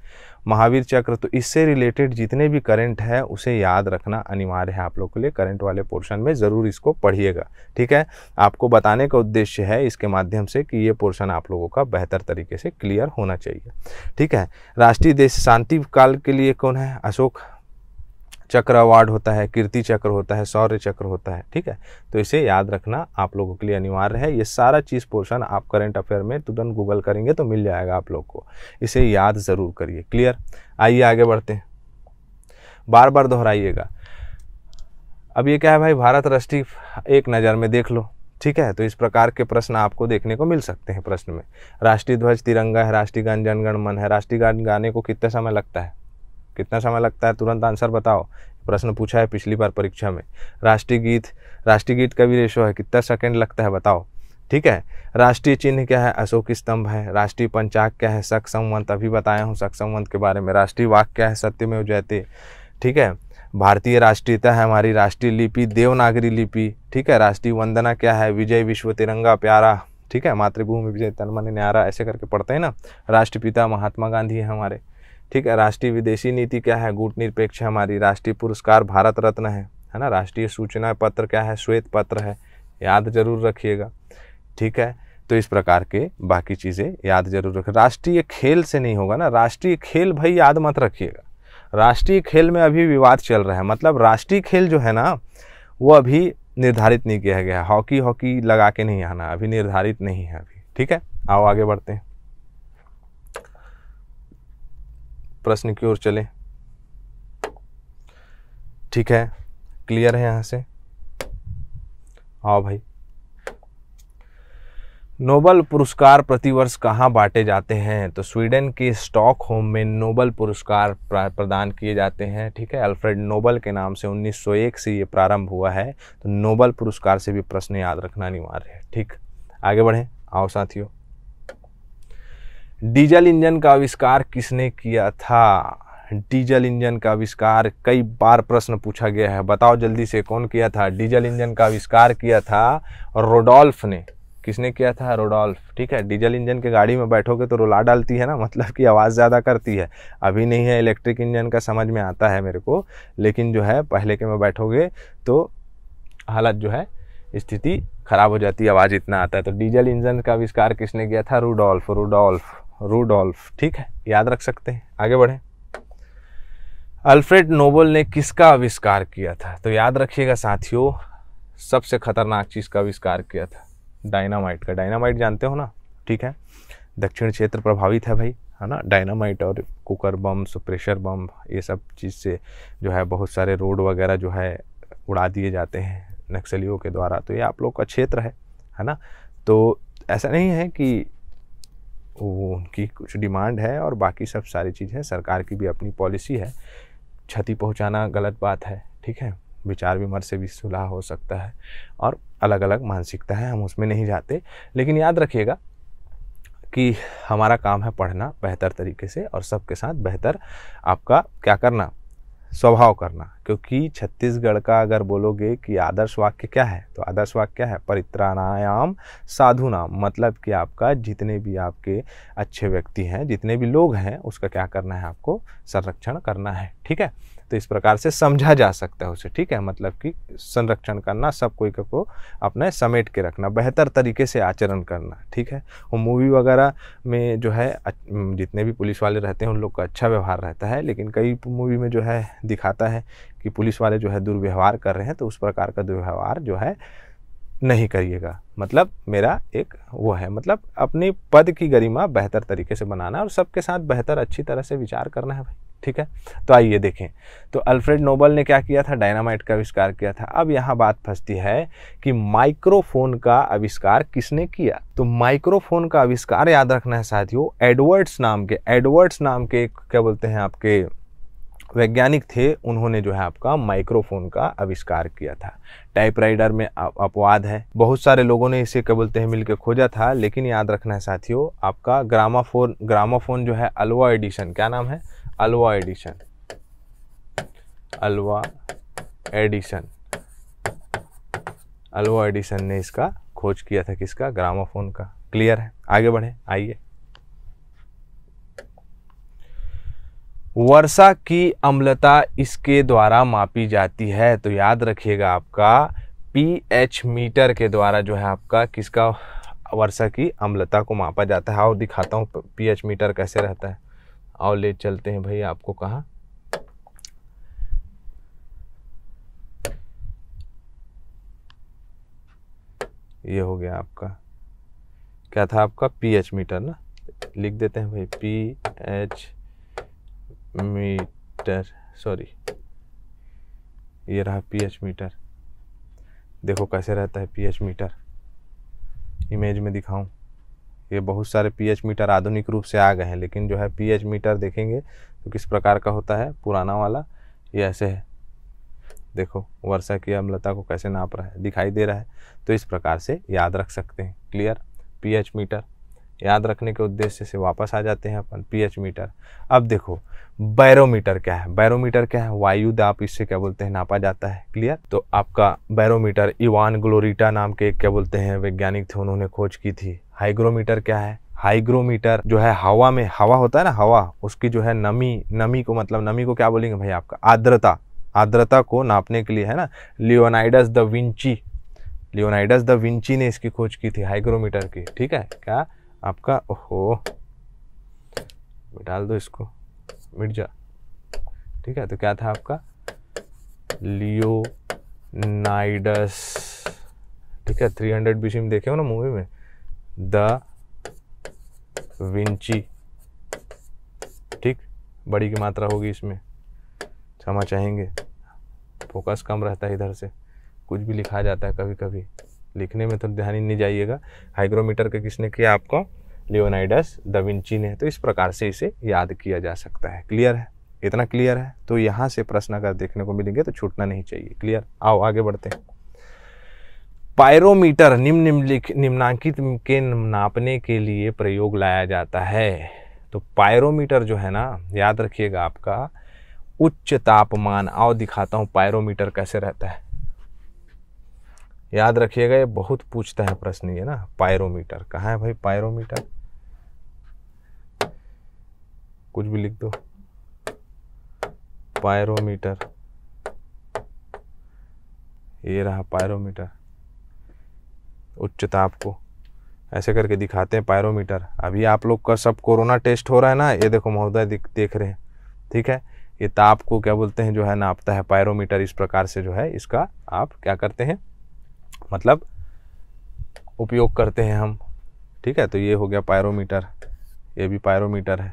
महावीर चक्र तो इससे रिलेटेड जितने भी करंट है उसे याद रखना अनिवार्य है आप लोगों के लिए करंट वाले पोर्शन में ज़रूर इसको पढ़िएगा ठीक है आपको बताने का उद्देश्य है इसके माध्यम से कि ये पोर्शन आप लोगों का बेहतर तरीके से क्लियर होना चाहिए ठीक है राष्ट्रीय देश शांति काल के लिए कौन है अशोक चक्र अवार्ड होता है कीर्ति चक्र होता है सौर्य चक्र होता है ठीक है तो इसे याद रखना आप लोगों के लिए अनिवार्य है ये सारा चीज़ पोर्शन आप करंट अफेयर में तुरंत गूगल करेंगे तो मिल जाएगा आप लोग को इसे याद ज़रूर करिए क्लियर आइए आगे बढ़ते हैं बार बार दोहराइएगा अब ये क्या है भाई भारत राष्ट्रीय एक नज़र में देख लो ठीक है तो इस प्रकार के प्रश्न आपको देखने को मिल सकते हैं प्रश्न में राष्ट्रीय ध्वज तिरंगा है राष्ट्रीय गान जनगण मन है राष्ट्रीय गान गाने को कितने समय लगता है कितना समय लगता है तुरंत आंसर बताओ प्रश्न पूछा है पिछली बार परीक्षा में राष्ट्रीय गीत राष्ट्रीय गीत का भी रेशो है कितना सेकेंड लगता है बताओ ठीक है राष्ट्रीय चिन्ह क्या है अशोक स्तंभ है राष्ट्रीय पंचाक क्या है सख संवंत अभी बताया हूँ सख संवंत के बारे में राष्ट्रीय वाक क्या है सत्य में जयते ठीक है भारतीय राष्ट्रीयता है हमारी राष्ट्रीय लिपि देवनागरी लिपि ठीक है राष्ट्रीय वंदना क्या है विजय विश्व तिरंगा प्यारा ठीक है मातृभूमि विजय तन मन न्यारा ऐसे करके पढ़ते हैं ना राष्ट्रपिता महात्मा गांधी है हमारे ठीक है राष्ट्रीय विदेशी नीति क्या है गुट निरपेक्ष हमारी राष्ट्रीय पुरस्कार भारत रत्न है है ना राष्ट्रीय सूचना पत्र क्या है श्वेत पत्र है याद जरूर रखिएगा ठीक है तो इस प्रकार के बाकी चीज़ें याद जरूर रखें राष्ट्रीय खेल से नहीं होगा ना राष्ट्रीय खेल भाई याद मत रखिएगा राष्ट्रीय खेल में अभी विवाद चल रहा है मतलब राष्ट्रीय खेल जो है ना वो अभी निर्धारित नहीं किया गया है हॉकी हॉकी लगा के नहीं आना अभी निर्धारित नहीं है अभी ठीक है आओ आगे बढ़ते हैं प्रश्न की ओर चलें ठीक है क्लियर है यहाँ से हाँ भाई नोबल पुरस्कार प्रतिवर्ष कहाँ बांटे जाते हैं तो स्वीडन के स्टॉकहोम में नोबल पुरस्कार प्रदान किए जाते हैं ठीक है अल्फ्रेड नोबल के नाम से 1901 से ये प्रारंभ हुआ है तो नोबल पुरस्कार से भी प्रश्न याद रखना अनिवार्य है ठीक आगे बढ़ें आओ साथियों डीजल इंजन का आविष्कार किसने किया था डीजल इंजन का आविष्कार कई बार प्रश्न पूछा गया है बताओ जल्दी से कौन किया था डीजल इंजन का आविष्कार किया था रोडोल्फ ने किसने किया था रोडोल्फ ठीक है डीजल इंजन के गाड़ी में बैठोगे तो रुला डालती है ना मतलब कि आवाज़ ज़्यादा करती है अभी नहीं है इलेक्ट्रिक इंजन का समझ में आता है मेरे को लेकिन जो है पहले के में बैठोगे तो हालत जो है स्थिति खराब हो जाती है आवाज़ इतना आता है तो डीजल इंजन का आविष्कार किसने किया था रूडोल्फ रूडोल्फ रूडोल्फ ठीक है याद रख सकते हैं आगे बढ़े अल्फ्रेड नोबल ने किसका आविष्कार किया था तो याद रखिएगा साथियों सबसे खतरनाक चीज़ का आविष्कार किया था डायनामाइट का डायनामाइट जानते हो ना ठीक है दक्षिण क्षेत्र प्रभावित है भाई है ना डायनामाइट और कुकर बम प्रेशर बम ये सब चीज़ से जो है बहुत सारे रोड वगैरह जो है उड़ा दिए जाते हैं नक्सलियों के द्वारा तो ये आप लोग का क्षेत्र है है ना तो ऐसा नहीं है कि तो वो उनकी कुछ डिमांड है और बाकी सब सारी चीज़ें सरकार की भी अपनी पॉलिसी है क्षति पहुंचाना गलत बात है ठीक है विचार विमर्श से भी सुलह हो सकता है और अलग अलग मानसिकता है हम उसमें नहीं जाते लेकिन याद रखिएगा कि हमारा काम है पढ़ना बेहतर तरीके से और सबके साथ बेहतर आपका क्या करना स्वभाव करना क्योंकि छत्तीसगढ़ का अगर बोलोगे कि आदर्श वाक्य क्या है तो आदर्श वाक्य क्या है परित्राणायाम साधु नाम मतलब कि आपका जितने भी आपके अच्छे व्यक्ति हैं जितने भी लोग हैं उसका क्या करना है आपको संरक्षण करना है ठीक है तो इस प्रकार से समझा जा सकता है उसे ठीक है मतलब कि संरक्षण करना सब कोई को अपने समेट के रखना बेहतर तरीके से आचरण करना ठीक है वो मूवी वगैरह में जो है जितने भी पुलिस वाले रहते हैं उन लोग का अच्छा व्यवहार रहता है लेकिन कई मूवी में जो है दिखाता है कि पुलिस वाले जो है दुर्व्यवहार कर रहे हैं तो उस प्रकार का दुर्व्यवहार जो है नहीं करिएगा मतलब मेरा एक वो है मतलब अपने पद की गरिमा बेहतर तरीके से बनाना और सबके साथ बेहतर अच्छी तरह से विचार करना है भाई ठीक है तो आइए देखें तो अल्फ्रेड नोबल ने क्या किया था डायनामाइट का आविष्कार किया था अब यहाँ बात फंसती है कि माइक्रोफोन का आविष्कार किसने किया तो माइक्रोफोन का आविष्कार याद रखना है साथियों एडवर्ड्स नाम के एडवर्ड्स नाम के क्या बोलते हैं आपके वैज्ञानिक थे उन्होंने जो है आपका माइक्रोफोन का आविष्कार किया था टाइपराइडर में अपवाद है बहुत सारे लोगों ने इसे क्या बोलते हैं मिलकर खोजा था लेकिन याद रखना है साथियों आपका ग्रामाफोन ग्रामाफोन जो है अलवा एडिशन क्या नाम है अलवा एडिशन अलवा एडिशन अलवा एडिशन ने इसका खोज किया था किसका ग्रामोफोन का क्लियर है आगे बढ़े आइए वर्षा की अम्लता इसके द्वारा मापी जाती है तो याद रखिएगा आपका पीएच मीटर के द्वारा जो है आपका किसका वर्षा की अम्लता को मापा जाता है और दिखाता हूँ पीएच मीटर कैसे रहता है आओ ले चलते हैं भाई आपको कहाँ ये हो गया आपका क्या था आपका पीएच मीटर ना लिख देते हैं भाई पी एच मीटर सॉरी ये रहा पीएच मीटर देखो कैसे रहता है पीएच मीटर इमेज में दिखाऊं ये बहुत सारे पीएच मीटर आधुनिक रूप से आ गए हैं लेकिन जो है पीएच मीटर देखेंगे तो किस प्रकार का होता है पुराना वाला ये ऐसे है देखो वर्षा की अम्लता को कैसे नाप रहा है दिखाई दे रहा है तो इस प्रकार से याद रख सकते हैं क्लियर पीएच मीटर याद रखने के उद्देश्य से वापस आ जाते हैं अपन पीएच मीटर अब देखो बैरोमीटर क्या है बैरोमीटर क्या है वायु दाप इससे क्या बोलते हैं नापा जाता है क्लियर तो आपका बैरोमीटर इवान ग्लोरिटा नाम के क्या बोलते हैं वैज्ञानिक थे उन्होंने खोज की थी हाइग्रोमीटर क्या है हाइग्रोमीटर जो है हवा में हवा होता है ना हवा उसकी जो है नमी नमी को मतलब नमी को क्या बोलेंगे भाई आपका आर्द्रता आर्द्रता को नापने के लिए है ना Leonardo da Vinci Leonardo da Vinci ने इसकी खोज की थी हाइग्रोमीटर की ठीक है क्या आपका ओहो डाल दो इसको मिट जा ठीक है तो क्या था आपका लियोनाइडस ठीक है थ्री हंड्रेड बीसी में देखे हो ना मूवी में द विंची ठीक बड़ी की मात्रा होगी इसमें क्षमा अच्छा, चाहेंगे फोकस कम रहता है इधर से कुछ भी लिखा जाता है कभी कभी लिखने में तो ध्यान ही नहीं जाइएगा हाइग्रोमीटर का किसने किया आपको लियोनाइडस दविंची ने तो इस प्रकार से इसे याद किया जा सकता है क्लियर है इतना क्लियर है तो यहाँ से प्रश्न अगर देखने को मिलेंगे तो छूटना नहीं चाहिए क्लियर आओ आगे बढ़ते हैं पायरोमीटर निम्न निम्नलिख निम्नांकित के नापने के लिए प्रयोग लाया जाता है तो पायरोमीटर जो है ना याद रखिएगा आपका उच्च तापमान आओ दिखाता हूँ पायरोमीटर कैसे रहता है याद रखिएगा ये बहुत पूछता है प्रश्न ये ना पायरोमीटर कहाँ है भाई पायरोमीटर कुछ भी लिख दो पायरोमीटर ये रहा पायरोमीटर उच्च ताप को ऐसे करके दिखाते हैं पायरोमीटर अभी आप लोग का सब कोरोना टेस्ट हो रहा है ना ये देखो महोदय देख रहे हैं ठीक है ये ताप को क्या बोलते हैं जो है नापता है पायरोमीटर इस प्रकार से जो है इसका आप क्या करते हैं मतलब उपयोग करते हैं हम ठीक है तो ये हो गया पायरोमीटर ये भी पायरोमीटर है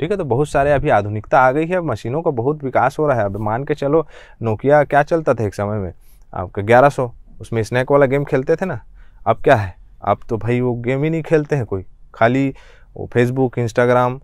ठीक है तो बहुत सारे अभी आधुनिकता आ गई है मशीनों का बहुत विकास हो रहा है अब मान के चलो नोकिया क्या चलता था एक समय में आपका ग्यारह सौ उसमें स्नैक वाला गेम खेलते थे ना अब क्या है अब तो भाई वो गेम ही नहीं खेलते हैं कोई खाली वो फेसबुक इंस्टाग्राम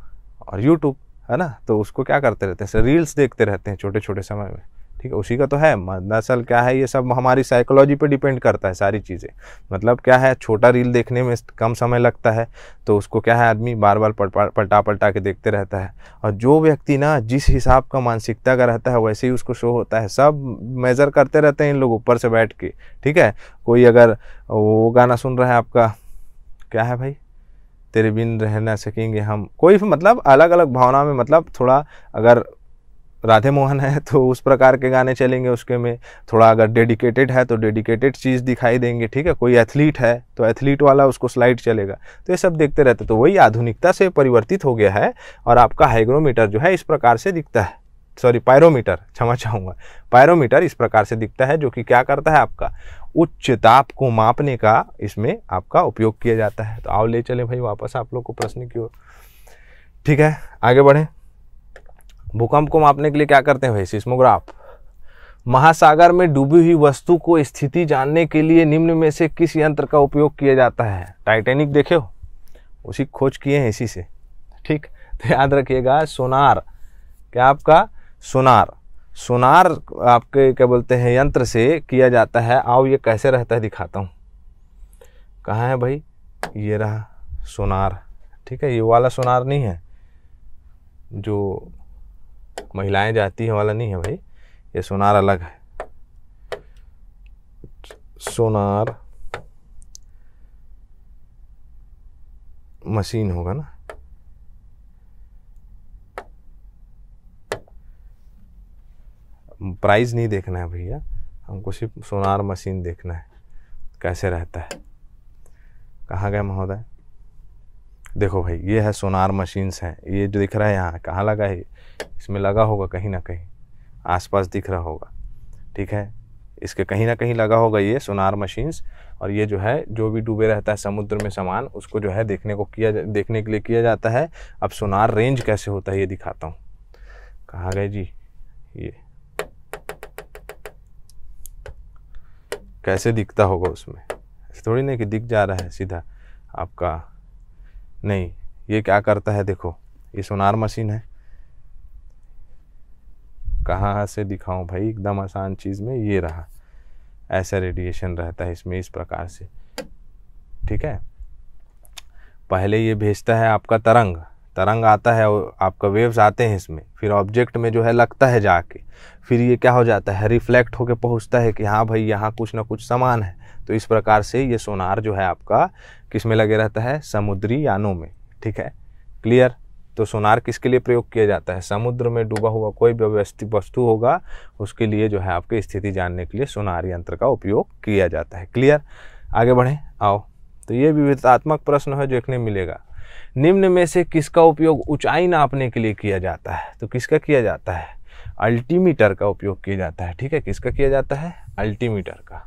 और यूट्यूब है ना तो उसको क्या करते रहते हैं रील्स देखते रहते हैं छोटे छोटे समय में ठीक है उसी का तो है दरअसल क्या है ये सब हमारी साइकोलॉजी पे डिपेंड करता है सारी चीज़ें मतलब क्या है छोटा रील देखने में कम समय लगता है तो उसको क्या है आदमी बार बार पलटा पलटा पलटा के देखते रहता है और जो व्यक्ति ना जिस हिसाब का मानसिकता का रहता है वैसे ही उसको शो होता है सब मेज़र करते रहते हैं इन लोग ऊपर से बैठ के ठीक है कोई अगर वो गाना सुन रहा है आपका क्या है भाई तेरे बिन रह ना सकेंगे हम कोई मतलब अलग अलग भावना में मतलब थोड़ा अगर राधे मोहन है तो उस प्रकार के गाने चलेंगे उसके में थोड़ा अगर डेडिकेटेड है तो डेडिकेटेड चीज़ दिखाई देंगे ठीक है कोई एथलीट है तो एथलीट वाला उसको स्लाइड चलेगा तो ये सब देखते रहते तो वही आधुनिकता से परिवर्तित हो गया है और आपका हाइग्रोमीटर जो है इस प्रकार से दिखता है सॉरी पायरोमीटर क्षमा चाहूँगा पायरोमीटर इस प्रकार से दिखता है जो कि क्या करता है आपका उच्च ताप को मापने का इसमें आपका उपयोग किया जाता है तो आओ ले चले भाई वापस आप लोग को प्रश्न की ओर ठीक है आगे बढ़ें भूकंप को मापने के लिए क्या करते हैं भाई सिस्मोग्राफ महासागर में डूबी हुई वस्तु को स्थिति जानने के लिए निम्न में से किस यंत्र का उपयोग किया जाता है टाइटेनिक देखे हो उसी खोज किए हैं इसी से ठीक तो याद रखिएगा सोनार क्या आपका सोनार सोनार आपके क्या बोलते हैं यंत्र से किया जाता है आओ ये कैसे रहता है दिखाता हूँ कहाँ है भाई ये रहा सोनार ठीक है ये वाला सोनार नहीं है जो महिलाएं जाती है वाला नहीं है भाई ये सोनार अलग है सोनार मशीन होगा ना प्राइस नहीं देखना है भैया हमको सिर्फ सोनार मशीन देखना है कैसे रहता है कहाँ गए महोदय देखो भाई ये है सोनार मशीन्स हैं ये जो दिख रहा है यहाँ कहाँ लगा है इसमें लगा होगा कहीं ना कहीं आसपास दिख रहा होगा ठीक है इसके कहीं ना कहीं लगा होगा ये सोनार मशीन्स और ये जो है जो भी डूबे रहता है समुद्र में सामान उसको जो है देखने को किया देखने के लिए किया जाता है अब सोनार रेंज कैसे होता है ये दिखाता हूँ कहाँ गए जी ये कैसे दिखता होगा उसमें थोड़ी नहीं कि दिख जा रहा है सीधा आपका नहीं ये क्या करता है देखो ये सोनार मशीन है कहाँ से दिखाऊँ भाई एकदम आसान चीज़ में ये रहा ऐसा रेडिएशन रहता है इसमें इस प्रकार से ठीक है पहले ये भेजता है आपका तरंग तरंग आता है और आपका वेव्स आते हैं इसमें फिर ऑब्जेक्ट में जो है लगता है जाके फिर ये क्या हो जाता है रिफ्लेक्ट होके पहुंचता है कि हाँ भाई यहाँ कुछ ना कुछ सामान है तो इस प्रकार से ये सोनार जो है आपका किस में लगे रहता है समुद्री यानों में ठीक है क्लियर तो सोनार किसके लिए प्रयोग किया जाता है समुद्र में डूबा हुआ कोई व्यवस्थित वस्तु होगा उसके लिए जो है आपकी स्थिति जानने के लिए सोनार यंत्र का उपयोग किया जाता है क्लियर आगे बढ़ें आओ तो ये विविधतात्मक प्रश्न है जो देखने मिलेगा निम्न में से किसका उपयोग ऊंचाई नापने के लिए किया जाता है तो किसका किया जाता है अल्टीमीटर का उपयोग किया जाता है ठीक है किसका किया जाता है अल्टीमीटर का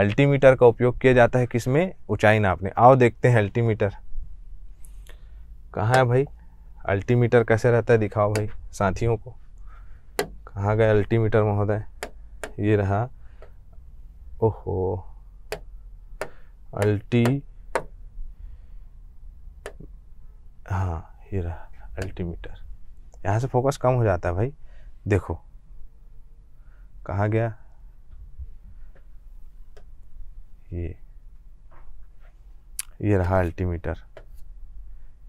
अल्टीमीटर का उपयोग किया जाता है किसमें ऊंचाई नापने आओ देखते हैं अल्टीमीटर कहाँ है भाई अल्टीमीटर कैसे रहता है दिखाओ भाई साथियों को कहाँ गए अल्टीमीटर महोदय ये रहा ओहो अल्टी हाँ ये रहा अल्टीमीटर यहाँ से फोकस कम हो जाता है भाई देखो कहाँ गया ये ये रहा अल्टीमीटर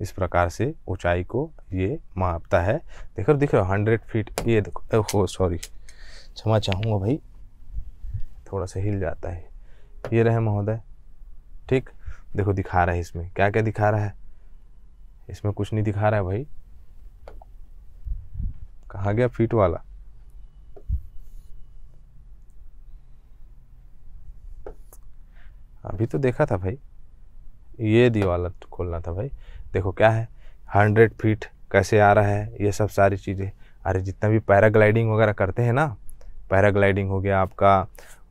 इस प्रकार से ऊंचाई को ये मापता है देखो दिख रहा हंड्रेड फीट ये देखो हो सॉरी क्षमा चाहूँगा भाई थोड़ा सा हिल जाता है ये रहे महोदय ठीक देखो दिखा रहा है इसमें क्या क्या दिखा रहा है इसमें कुछ नहीं दिखा रहा है भाई कहाँ गया फीट वाला अभी तो देखा था भाई ये वाला खोलना था भाई देखो क्या है हंड्रेड फीट कैसे आ रहा है ये सब सारी चीज़ें अरे जितना भी पैराग्लाइडिंग वगैरह करते हैं ना पैराग्लाइडिंग हो गया आपका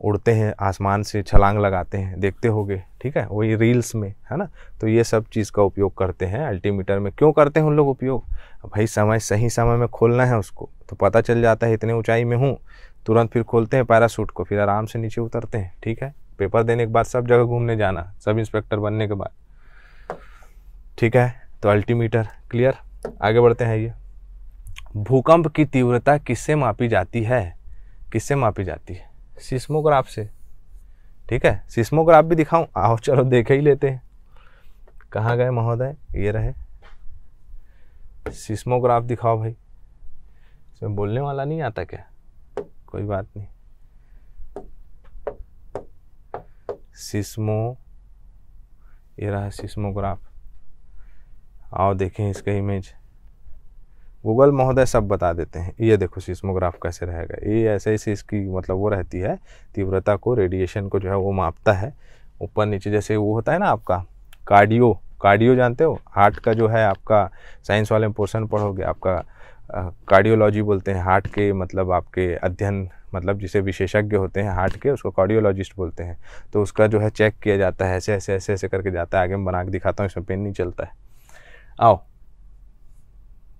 उड़ते हैं आसमान से छलांग लगाते हैं देखते हो ठीक है वही रील्स में है ना तो ये सब चीज़ का उपयोग करते हैं अल्टीमीटर में क्यों करते हैं उन लोग उपयोग भाई समय सही समय में खोलना है उसको तो पता चल जाता है इतने ऊंचाई में हूँ तुरंत फिर खोलते हैं पैरासूट को फिर आराम से नीचे उतरते हैं ठीक है पेपर देने के बाद सब जगह घूमने जाना सब इंस्पेक्टर बनने के बाद ठीक है तो अल्टीमीटर क्लियर आगे बढ़ते हैं ये भूकंप की तीव्रता किससे मापी जाती है किससे मापी जाती है सिस्मोग्राफ से ठीक है सिस्मोग्राफ भी दिखाऊं आओ चलो देख ही लेते हैं कहाँ गए महोदय ये रहे सिस्मोग्राफ दिखाओ भाई इसमें बोलने वाला नहीं आता क्या कोई बात नहीं सिस्मो ये रहा सिस्मोग्राफ आओ देखें इसका इमेज गूगल महोदय सब बता देते हैं ये देखो सीस्मोग्राफ कैसे रहेगा ये ऐसे ऐसे इसकी मतलब वो रहती है तीव्रता को रेडिएशन को जो है वो मापता है ऊपर नीचे जैसे वो होता है ना आपका कार्डियो कार्डियो जानते हो हार्ट का जो है आपका साइंस वाले पोर्सन पढ़ोगे आपका कार्डियोलॉजी बोलते हैं हार्ट के मतलब आपके अध्ययन मतलब जिसे विशेषज्ञ होते हैं हार्ट के उसको कार्डियोलॉजिस्ट बोलते हैं तो उसका जो है चेक किया जाता है ऐसे ऐसे ऐसे ऐसे करके जाता है आगे मैं बना के दिखाता हूँ इसमें पेन नहीं चलता है आओ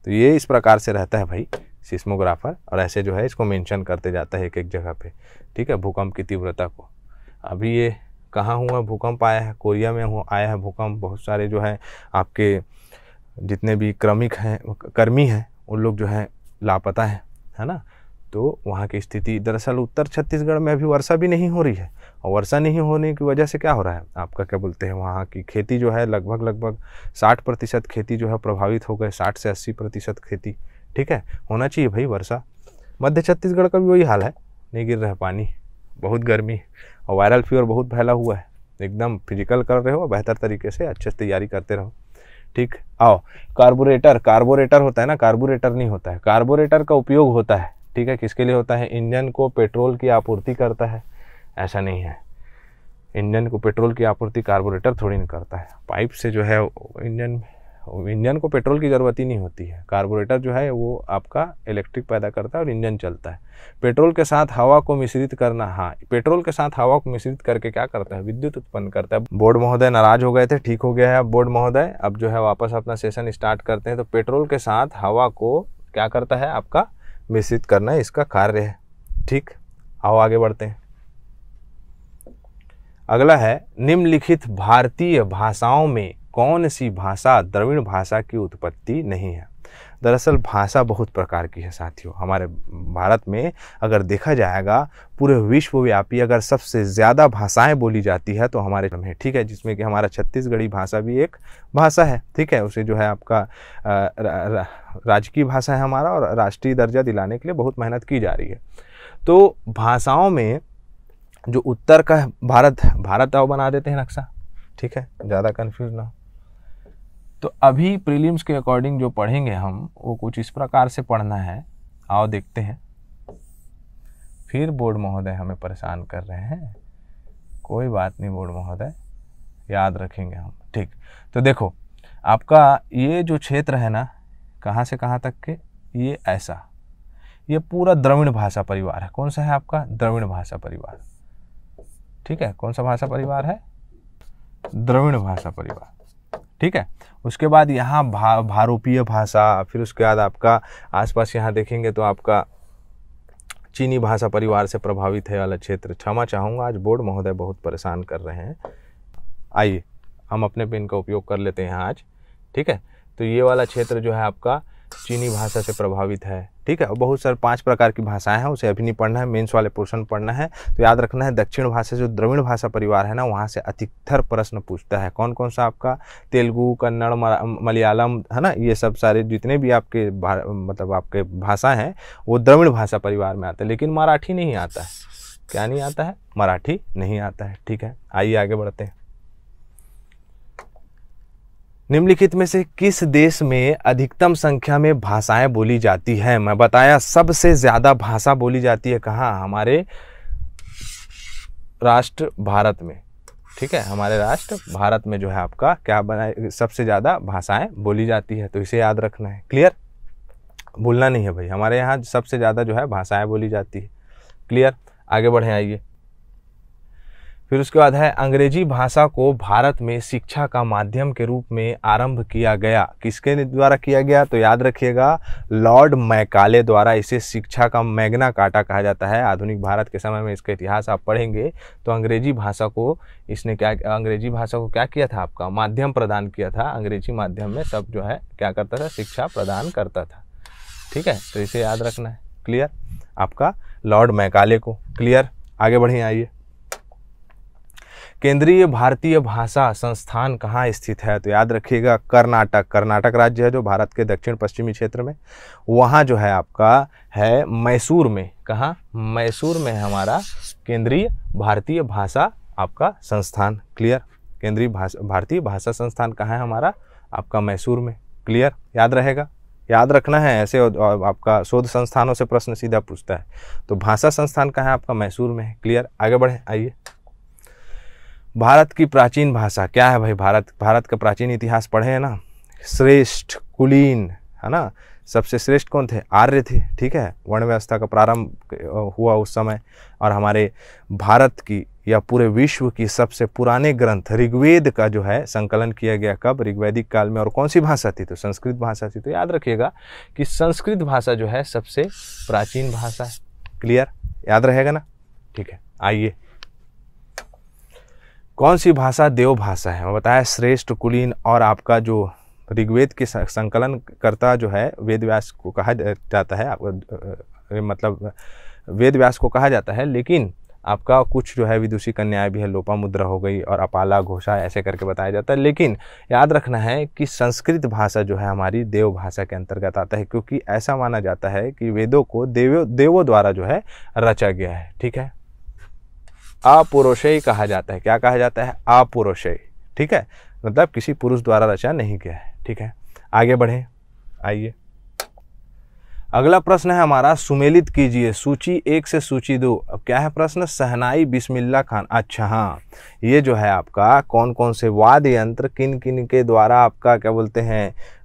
तो ये इस प्रकार से रहता है भाई सिस्मोग्राफर और ऐसे जो है इसको मेंशन करते जाता है एक एक जगह पे ठीक है भूकंप की तीव्रता को अभी ये कहाँ हुआ भूकंप आया है कोरिया में हुआ आया है भूकंप बहुत सारे जो है आपके जितने भी क्रमिक हैं कर्मी हैं उन लोग जो है लापता हैं है ना तो वहाँ की स्थिति दरअसल उत्तर छत्तीसगढ़ में अभी वर्षा भी नहीं हो रही है और वर्षा नहीं होने की वजह से क्या हो रहा है आपका क्या बोलते हैं वहाँ की खेती जो है लगभग लगभग 60 प्रतिशत खेती जो है प्रभावित हो गए 60 से 80 प्रतिशत खेती ठीक है होना चाहिए भाई वर्षा मध्य छत्तीसगढ़ का भी वही हाल है नहीं गिर रहा पानी बहुत गर्मी और वायरल फीवर बहुत फैला हुआ है एकदम फिजिकल कर रहे हो बेहतर तरीके से अच्छे से तैयारी करते रहो ठीक आओ कार्बोरेटर कार्बोरेटर होता है ना कार्बोरेटर नहीं होता है कार्बोरेटर का उपयोग होता है ठीक है किसके लिए होता है इंजन को पेट्रोल की आपूर्ति करता है ऐसा नहीं है इंजन को पेट्रोल की आपूर्ति कार्बोरेटर थोड़ी नहीं करता है पाइप से जो है इंजन इंजन को पेट्रोल की ज़रूरत ही नहीं होती है कार्बोरेटर जो है वो आपका इलेक्ट्रिक पैदा करता है और इंजन चलता है पेट्रोल के साथ हवा को मिश्रित करना हाँ पेट्रोल के साथ हवा को मिश्रित करके क्या करता है विद्युत उत्पन्न करता है बोर्ड महोदय नाराज हो गए थे ठीक हो गया है अब बोर्ड महोदय अब जो है वापस अपना सेशन स्टार्ट करते हैं तो पेट्रोल के साथ हवा को क्या करता है आपका मिश्रित करना इसका कार्य है ठीक आओ आगे बढ़ते हैं अगला है निम्नलिखित भारतीय भाषाओं में कौन सी भाषा द्रविड़ भाषा की उत्पत्ति नहीं है दरअसल भाषा बहुत प्रकार की है साथियों हमारे भारत में अगर देखा जाएगा पूरे विश्वव्यापी अगर सबसे ज़्यादा भाषाएं बोली जाती है तो हमारे में ठीक है जिसमें कि हमारा छत्तीसगढ़ी भाषा भी एक भाषा है ठीक है उसे जो है आपका राजकीय भाषा है हमारा और राष्ट्रीय दर्जा दिलाने के लिए बहुत मेहनत की जा रही है तो भाषाओं में जो उत्तर का भारत भारत आओ बना देते हैं नक्शा ठीक है ज़्यादा कन्फ्यूज ना हो तो अभी प्रीलिम्स के अकॉर्डिंग जो पढ़ेंगे हम वो कुछ इस प्रकार से पढ़ना है आओ देखते हैं फिर बोर्ड महोदय हमें परेशान कर रहे हैं कोई बात नहीं बोर्ड महोदय याद रखेंगे हम ठीक तो देखो आपका ये जो क्षेत्र है ना कहाँ से कहाँ तक के ये ऐसा ये पूरा द्रविड़ भाषा परिवार है कौन सा है आपका द्रविड़ भाषा परिवार ठीक है कौन सा भाषा परिवार है द्रविड़ भाषा परिवार ठीक है उसके बाद यहाँ भा भारूपीय भाषा फिर उसके बाद आपका आसपास यहाँ देखेंगे तो आपका चीनी भाषा परिवार से प्रभावित है वाला क्षेत्र क्षमा चाहूँगा आज बोर्ड महोदय बहुत परेशान कर रहे हैं आइए हम अपने पिन का उपयोग कर लेते हैं आज ठीक है तो ये वाला क्षेत्र जो है आपका चीनी भाषा से प्रभावित है ठीक है और बहुत सारे पांच प्रकार की भाषाएं हैं उसे अभी नहीं पढ़ना है मेन्स वाले पोर्शन पढ़ना है तो याद रखना है दक्षिण भाषा जो द्रविड़ भाषा परिवार है ना वहाँ से अधिकतर प्रश्न पूछता है कौन कौन सा आपका तेलुगु कन्नड़ मलयालम है ना ये सब सारे जितने भी आपके मतलब आपके भाषा हैं वो द्रविड़ भाषा परिवार में आते हैं लेकिन मराठी नहीं आता है क्या नहीं आता है मराठी नहीं आता है ठीक है आइए आगे बढ़ते हैं निम्नलिखित में से किस देश में अधिकतम संख्या में भाषाएं बोली जाती हैं मैं बताया सबसे ज़्यादा भाषा बोली जाती है कहाँ हमारे राष्ट्र भारत में ठीक है हमारे राष्ट्र भारत में जो है आपका क्या बनाए सबसे ज़्यादा भाषाएं बोली जाती है तो इसे याद रखना है क्लियर भूलना नहीं है भाई हमारे यहाँ सबसे ज़्यादा जो है भाषाएं बोली जाती है क्लियर आगे बढ़े आइए फिर उसके बाद है अंग्रेजी भाषा को भारत में शिक्षा का माध्यम के रूप में आरंभ किया गया किसके द्वारा किया गया तो याद रखिएगा लॉर्ड मैकाले द्वारा इसे शिक्षा का मैग्ना काटा कहा जाता है आधुनिक भारत के समय में इसका इतिहास आप पढ़ेंगे तो अंग्रेजी भाषा को इसने क्या अंग्रेजी भाषा को क्या किया था आपका माध्यम प्रदान किया था अंग्रेजी माध्यम में सब जो है क्या करता था शिक्षा प्रदान करता था ठीक है तो इसे याद रखना है क्लियर आपका लॉर्ड मैकाले को क्लियर आगे बढ़िए आइए केंद्रीय भारतीय भाषा संस्थान कहाँ स्थित है तो याद रखिएगा कर्नाटक कर्नाटक राज्य है जो भारत के दक्षिण पश्चिमी क्षेत्र में वहाँ जो है आपका है मैसूर में कहाँ मैसूर में हमारा केंद्रीय भारतीय भाषा आपका संस्थान क्लियर केंद्रीय भाषा भारतीय भाषा संस्थान कहाँ है हमारा आपका मैसूर में क्लियर याद रहेगा याद रखना है ऐसे आपका शोध संस्थानों से प्रश्न सीधा पूछता है तो भाषा संस्थान कहाँ है आपका मैसूर में है क्लियर आगे बढ़ें आइए भारत की प्राचीन भाषा क्या है भाई भारत भारत का प्राचीन इतिहास पढ़े हैं ना श्रेष्ठ कुलीन है ना सबसे श्रेष्ठ कौन थे आर्य थे ठीक है वर्ण व्यवस्था का प्रारंभ हुआ उस समय और हमारे भारत की या पूरे विश्व की सबसे पुराने ग्रंथ ऋग्वेद का जो है संकलन किया गया कब ऋग्वैदिक काल में और कौन सी भाषा थी तो संस्कृत भाषा थी तो याद रखिएगा कि संस्कृत भाषा जो है सबसे प्राचीन भाषा है क्लियर याद रहेगा ना ठीक है आइए कौन सी भाषा देव भाषा है बताया श्रेष्ठ कुलीन और आपका जो ऋग्वेद के संकलन करता जो है वेद व्यास को कहा जाता है मतलब वेद व्यास को कहा जाता है लेकिन आपका कुछ जो है विदुषी कन्याय भी है लोपा मुद्रा हो गई और अपाला घोषा ऐसे करके बताया जाता है लेकिन याद रखना है कि संस्कृत भाषा जो है हमारी देव भाषा के अंतर्गत आता है क्योंकि ऐसा माना जाता है कि वेदों को देव देवों द्वारा जो है रचा गया है ठीक है अपुरुषय कहा जाता है क्या कहा जाता है अपुरुषय ठीक है मतलब किसी पुरुष द्वारा रचा नहीं किया है ठीक है आगे बढ़े आइए अगला प्रश्न है हमारा सुमेलित कीजिए सूची एक से सूची दो अब क्या है प्रश्न सहनाई बिस्मिल्ला खान अच्छा हाँ ये जो है आपका कौन कौन से वाद्य यंत्र किन किन के द्वारा आपका क्या बोलते हैं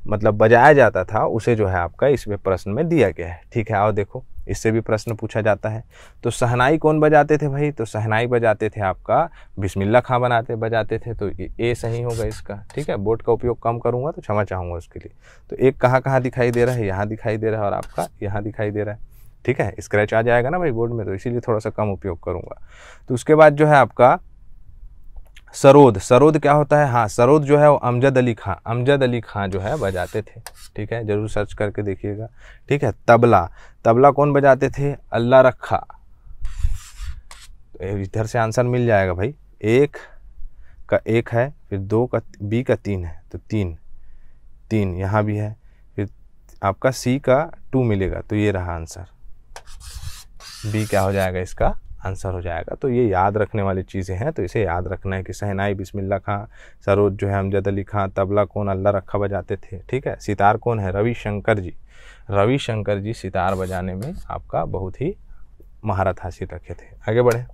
मतलब बजाया जाता था उसे जो है आपका इसमें प्रश्न में दिया गया है ठीक है आओ देखो इससे भी प्रश्न पूछा जाता है तो सहनाई कौन बजाते थे भाई तो सहनाई बजाते थे आपका बिस्मिल्ला खां बनाते बजाते थे तो ए सही होगा इसका ठीक है बोर्ड का उपयोग कम करूँगा तो क्षमा चाहूँगा उसके लिए तो एक कहाँ कहाँ दिखाई दे रहा है यहाँ दिखाई दे रहा है और आपका यहाँ दिखाई दे रहा है ठीक है स्क्रैच आ जाएगा ना भाई बोर्ड में तो इसीलिए थोड़ा सा कम उपयोग करूँगा तो उसके बाद जो है आपका सरोद सरोद क्या होता है हाँ सरोद जो है वो अमजद अली खां अमजद अली खां जो है बजाते थे ठीक है ज़रूर सर्च करके देखिएगा ठीक है तबला तबला कौन बजाते थे अल्लाह रखा तो इधर से आंसर मिल जाएगा भाई एक का एक है फिर दो का बी का तीन है तो तीन तीन यहाँ भी है फिर आपका सी का टू मिलेगा तो ये रहा आंसर बी क्या हो जाएगा इसका आंसर हो जाएगा तो ये याद रखने वाली चीज़ें हैं तो इसे याद रखना है कि सहनाई बिस्मिल्ला खां सरोज जो है हमजद अली खां तबला कौन अल्लाह रखा बजाते थे ठीक है सितार कौन है रविशंकर जी रविशंकर जी सितार बजाने में आपका बहुत ही महारत हासिल रखे थे आगे बढ़े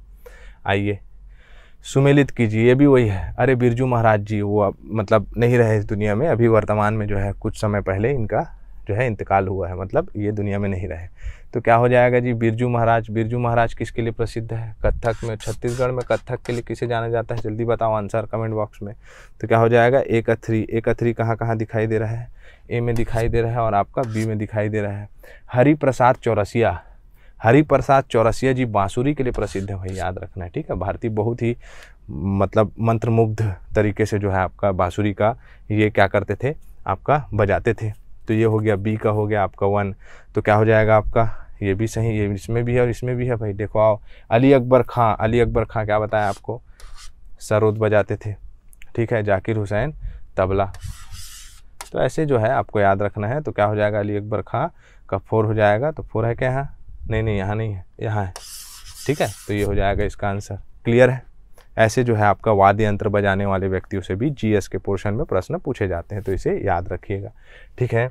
आइए सुमेलित कीजिए ये भी वही है अरे बिरजू महाराज जी वो अब मतलब नहीं रहे इस दुनिया में अभी वर्तमान में जो है कुछ समय पहले इनका जो है इंतकाल हुआ है मतलब ये दुनिया में नहीं रहे तो क्या हो जाएगा जी बिरजू महाराज बिरजू महाराज किसके लिए प्रसिद्ध है कथक में छत्तीसगढ़ में कथक के लिए किसे जाना जाता है जल्दी बताओ आंसर कमेंट बॉक्स में तो क्या हो जाएगा एक अथरी एक अथरी कहाँ कहाँ दिखाई दे रहा है ए में दिखाई दे रहा है और आपका बी में दिखाई दे रहा है हरि प्रसाद चौरसिया हरिप्रसाद प्रसाद चौरसिया जी बांसुरी के लिए प्रसिद्ध है भाई याद रखना है ठीक है भारतीय बहुत ही मतलब मंत्रमुग्ध तरीके से जो है आपका बांसुरी का ये क्या करते थे आपका बजाते थे तो ये हो गया बी का हो गया आपका वन तो क्या हो जाएगा आपका ये भी सही ये इसमें भी है और इसमें भी है भाई देखो आओ अली अकबर खां अली अकबर खां क्या बताया आपको सरोद बजाते थे ठीक है जाकिर हुसैन तबला तो ऐसे जो है आपको याद रखना है तो क्या हो जाएगा अली अकबर खां का फोर हो जाएगा तो फोर है क्या यहाँ नहीं नहीं यहाँ नहीं है यहाँ है ठीक है तो ये हो जाएगा इसका आंसर क्लियर है ऐसे जो है आपका वाद्य यंत्र बजाने वाले व्यक्तियों से भी जीएस के पोर्शन में प्रश्न पूछे जाते हैं तो इसे याद रखिएगा ठीक है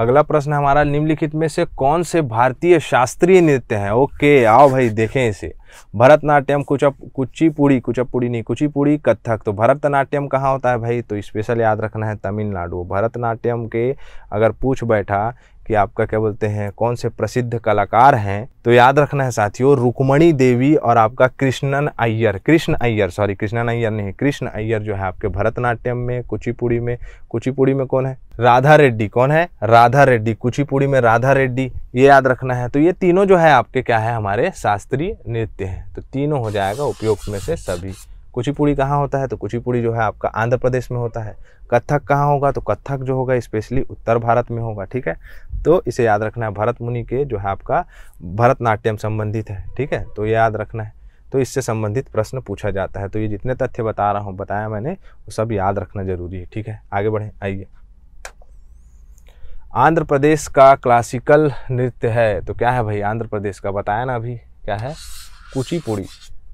अगला प्रश्न हमारा निम्नलिखित में से कौन से भारतीय शास्त्रीय नृत्य हैं ओके आओ भाई देखें इसे भरतनाट्यम कुचप कुचिपुड़ी कुचपुड़ी नहीं कुचिपुड़ी कथक तो भरतनाट्यम कहाँ होता है भाई तो स्पेशल याद रखना है तमिलनाडु भरतनाट्यम के अगर पूछ बैठा कि आपका क्या बोलते हैं कौन से प्रसिद्ध कलाकार हैं तो याद रखना है साथियों रुक्मणी देवी और आपका कृष्णन अय्यर कृष्ण अय्यर सॉरी कृष्णन अय्यर नहीं कृष्ण अय्यर जो है आपके भरतनाट्यम में कुचिपुड़ी में कुचिपुड़ी में कौन है राधा रेड्डी कौन है राधा रेड्डी कुचिपुड़ी में राधा रेड्डी ये याद रखना है तो ये तीनों जो है आपके क्या है हमारे शास्त्रीय नृत्य हैं तो तीनों हो जाएगा उपयोग में से सभी कुचिपुड़ी कहाँ होता है तो कुचिपुड़ी जो है आपका आंध्र प्रदेश में होता है कथक कहाँ होगा तो कथक जो होगा स्पेशली उत्तर भारत में होगा ठीक है तो इसे याद रखना है भरत मुनि के जो है आपका भरतनाट्यम संबंधित है ठीक है तो ये याद रखना है तो इससे संबंधित प्रश्न पूछा जाता है तो ये जितने तथ्य बता रहा हूँ बताया मैंने वो सब याद रखना जरूरी है ठीक है आगे बढ़ें आइए आंध्र प्रदेश का क्लासिकल नृत्य है तो क्या है भाई आंध्र प्रदेश का बताया ना अभी क्या है कुचिपुड़ी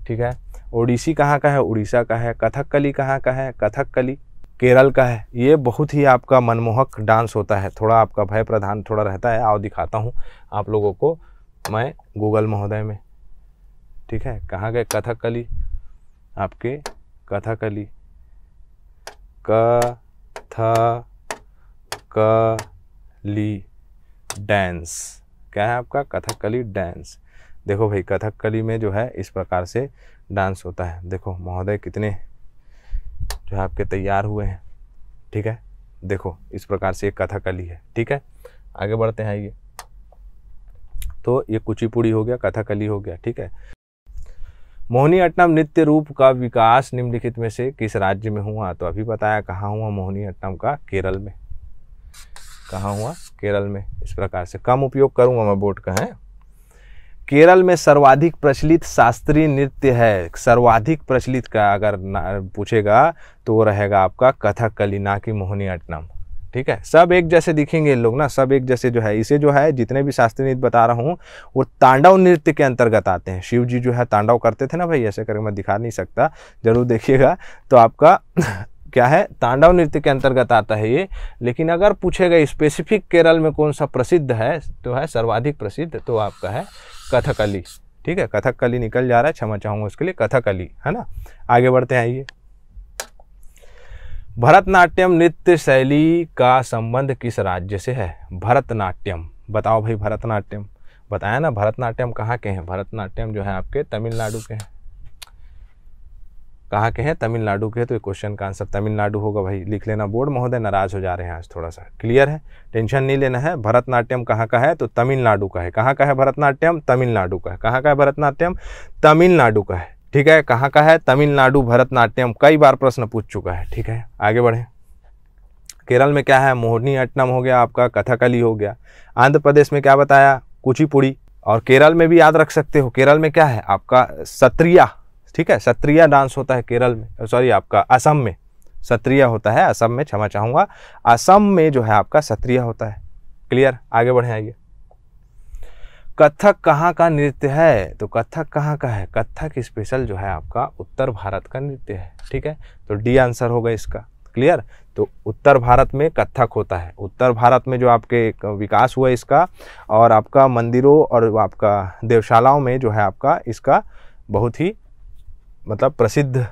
ठीक है ओडिसी कहाँ का है उड़ीसा का है कथकली कहाँ का है कथकली केरल का है ये बहुत ही आपका मनमोहक डांस होता है थोड़ा आपका भय प्रधान थोड़ा रहता है आओ दिखाता हूँ आप लोगों को मैं गूगल महोदय में ठीक है कहाँ गए कथकली आपके कथकली क थ क ली डांस क्या है आपका कथकली डांस देखो भाई कथकली में जो है इस प्रकार से डांस होता है देखो महोदय कितने जो है आपके तैयार हुए हैं ठीक है देखो इस प्रकार से एक कथाकली है ठीक है आगे बढ़ते हैं ये तो ये कुचिपुड़ी हो गया कथाकली हो गया ठीक है अट्टम नित्य रूप का विकास निम्नलिखित में से किस राज्य में हुआ तो अभी बताया कहाँ हुआ मोहनी अट्टम का केरल में कहाँ हुआ केरल में इस प्रकार से कम उपयोग करूँगा मैं बोर्ड का है केरल में सर्वाधिक प्रचलित शास्त्रीय नृत्य है सर्वाधिक प्रचलित का अगर पूछेगा तो वो रहेगा आपका कथकली ना कि मोहनी अटनम ठीक है सब एक जैसे दिखेंगे लोग ना सब एक जैसे जो है इसे जो है जितने भी शास्त्रीय नृत्य बता रहा हूँ वो तांडव नृत्य के अंतर्गत आते हैं शिव जी जो है तांडव करते थे ना भाई ऐसे करके मैं दिखा नहीं सकता जरूर देखिएगा तो आपका क्या है तांडव नृत्य के अंतर्गत आता है ये लेकिन अगर पूछेगा स्पेसिफिक केरल में कौन सा प्रसिद्ध है तो है सर्वाधिक प्रसिद्ध तो आपका है कथकली ठीक है कथकली निकल जा रहा है क्षमा चाहूंगा उसके लिए कथकली है ना आगे बढ़ते हैं आइए भरतनाट्यम नृत्य शैली का संबंध किस राज्य से है भरतनाट्यम बताओ भाई भरतनाट्यम बताया ना भरतनाट्यम कहाँ के हैं भरतनाट्यम जो है आपके तमिलनाडु के हैं कहाँ के हैं तमिलनाडु के हैं तो ये क्वेश्चन का आंसर तमिलनाडु होगा भाई लिख लेना बोर्ड महोदय नाराज हो जा रहे हैं आज थोड़ा सा क्लियर है टेंशन नहीं लेना है भरतनाट्यम कहाँ का है तो तमिलनाडु का है कहाँ का है भरतनाट्यम तमिलनाडु का है कहाँ का है भरतनाट्यम तमिलनाडु का है ठीक है कहाँ का है तमिलनाडु भरतनाट्यम कई बार प्रश्न पूछ चुका है ठीक है आगे बढ़ें केरल में क्या है मोहनी अट्टनम हो गया आपका कथकली हो गया आंध्र प्रदेश में क्या बताया कुचिपुड़ी और केरल में भी याद रख सकते हो केरल में क्या है आपका सत्रिया ठीक है सत्रिया डांस होता है केरल में सॉरी आपका असम में सत्रिया होता है असम में क्षमा चाहूंगा असम में जो है आपका सत्रिया होता है क्लियर आगे बढ़े आइए कथक कहाँ का नृत्य है तो कथक कहाँ का है कथक स्पेशल जो है आपका उत्तर भारत का नृत्य है ठीक है तो डी आंसर होगा इसका क्लियर तो उत्तर भारत में कथक होता है उत्तर भारत में जो आपके विकास हुआ इसका और आपका मंदिरों और आपका देवशालाओं में जो है आपका इसका बहुत ही मतलब प्रसिद्ध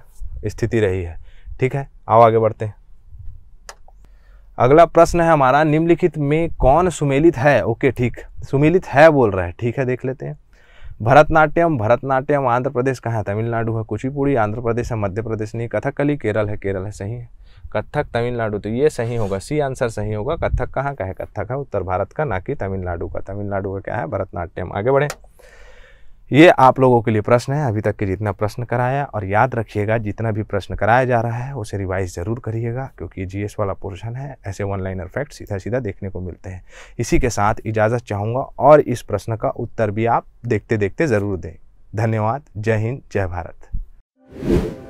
स्थिति रही है ठीक है आओ आगे बढ़ते हैं अगला प्रश्न है हमारा निम्नलिखित में कौन सुमेलित है ओके ठीक सुमेलित है बोल रहा है ठीक है देख लेते हैं भरतनाट्यम भरतनाट्यम आंध्र प्रदेश कहाँ है तमिलनाडु है कुचिपुड़ी आंध्र प्रदेश है मध्य प्रदेश नहीं कथकली केरल है केरल है सही है कथक तमिलनाडु तो ये सही होगा सी आंसर सही होगा कथक कहाँ का है कथक है उत्तर भारत का ना कि तमिलनाडु का तमिलनाडु का क्या है भरतनाट्यम आगे बढ़ें ये आप लोगों के लिए प्रश्न है अभी तक के जितना प्रश्न कराया और याद रखिएगा जितना भी प्रश्न कराया जा रहा है उसे रिवाइज ज़रूर करिएगा क्योंकि जीएस वाला पोर्शन है ऐसे वन इफेक्ट सीधा सीधा देखने को मिलते हैं इसी के साथ इजाज़त चाहूँगा और इस प्रश्न का उत्तर भी आप देखते देखते ज़रूर दें धन्यवाद जय हिंद जय भारत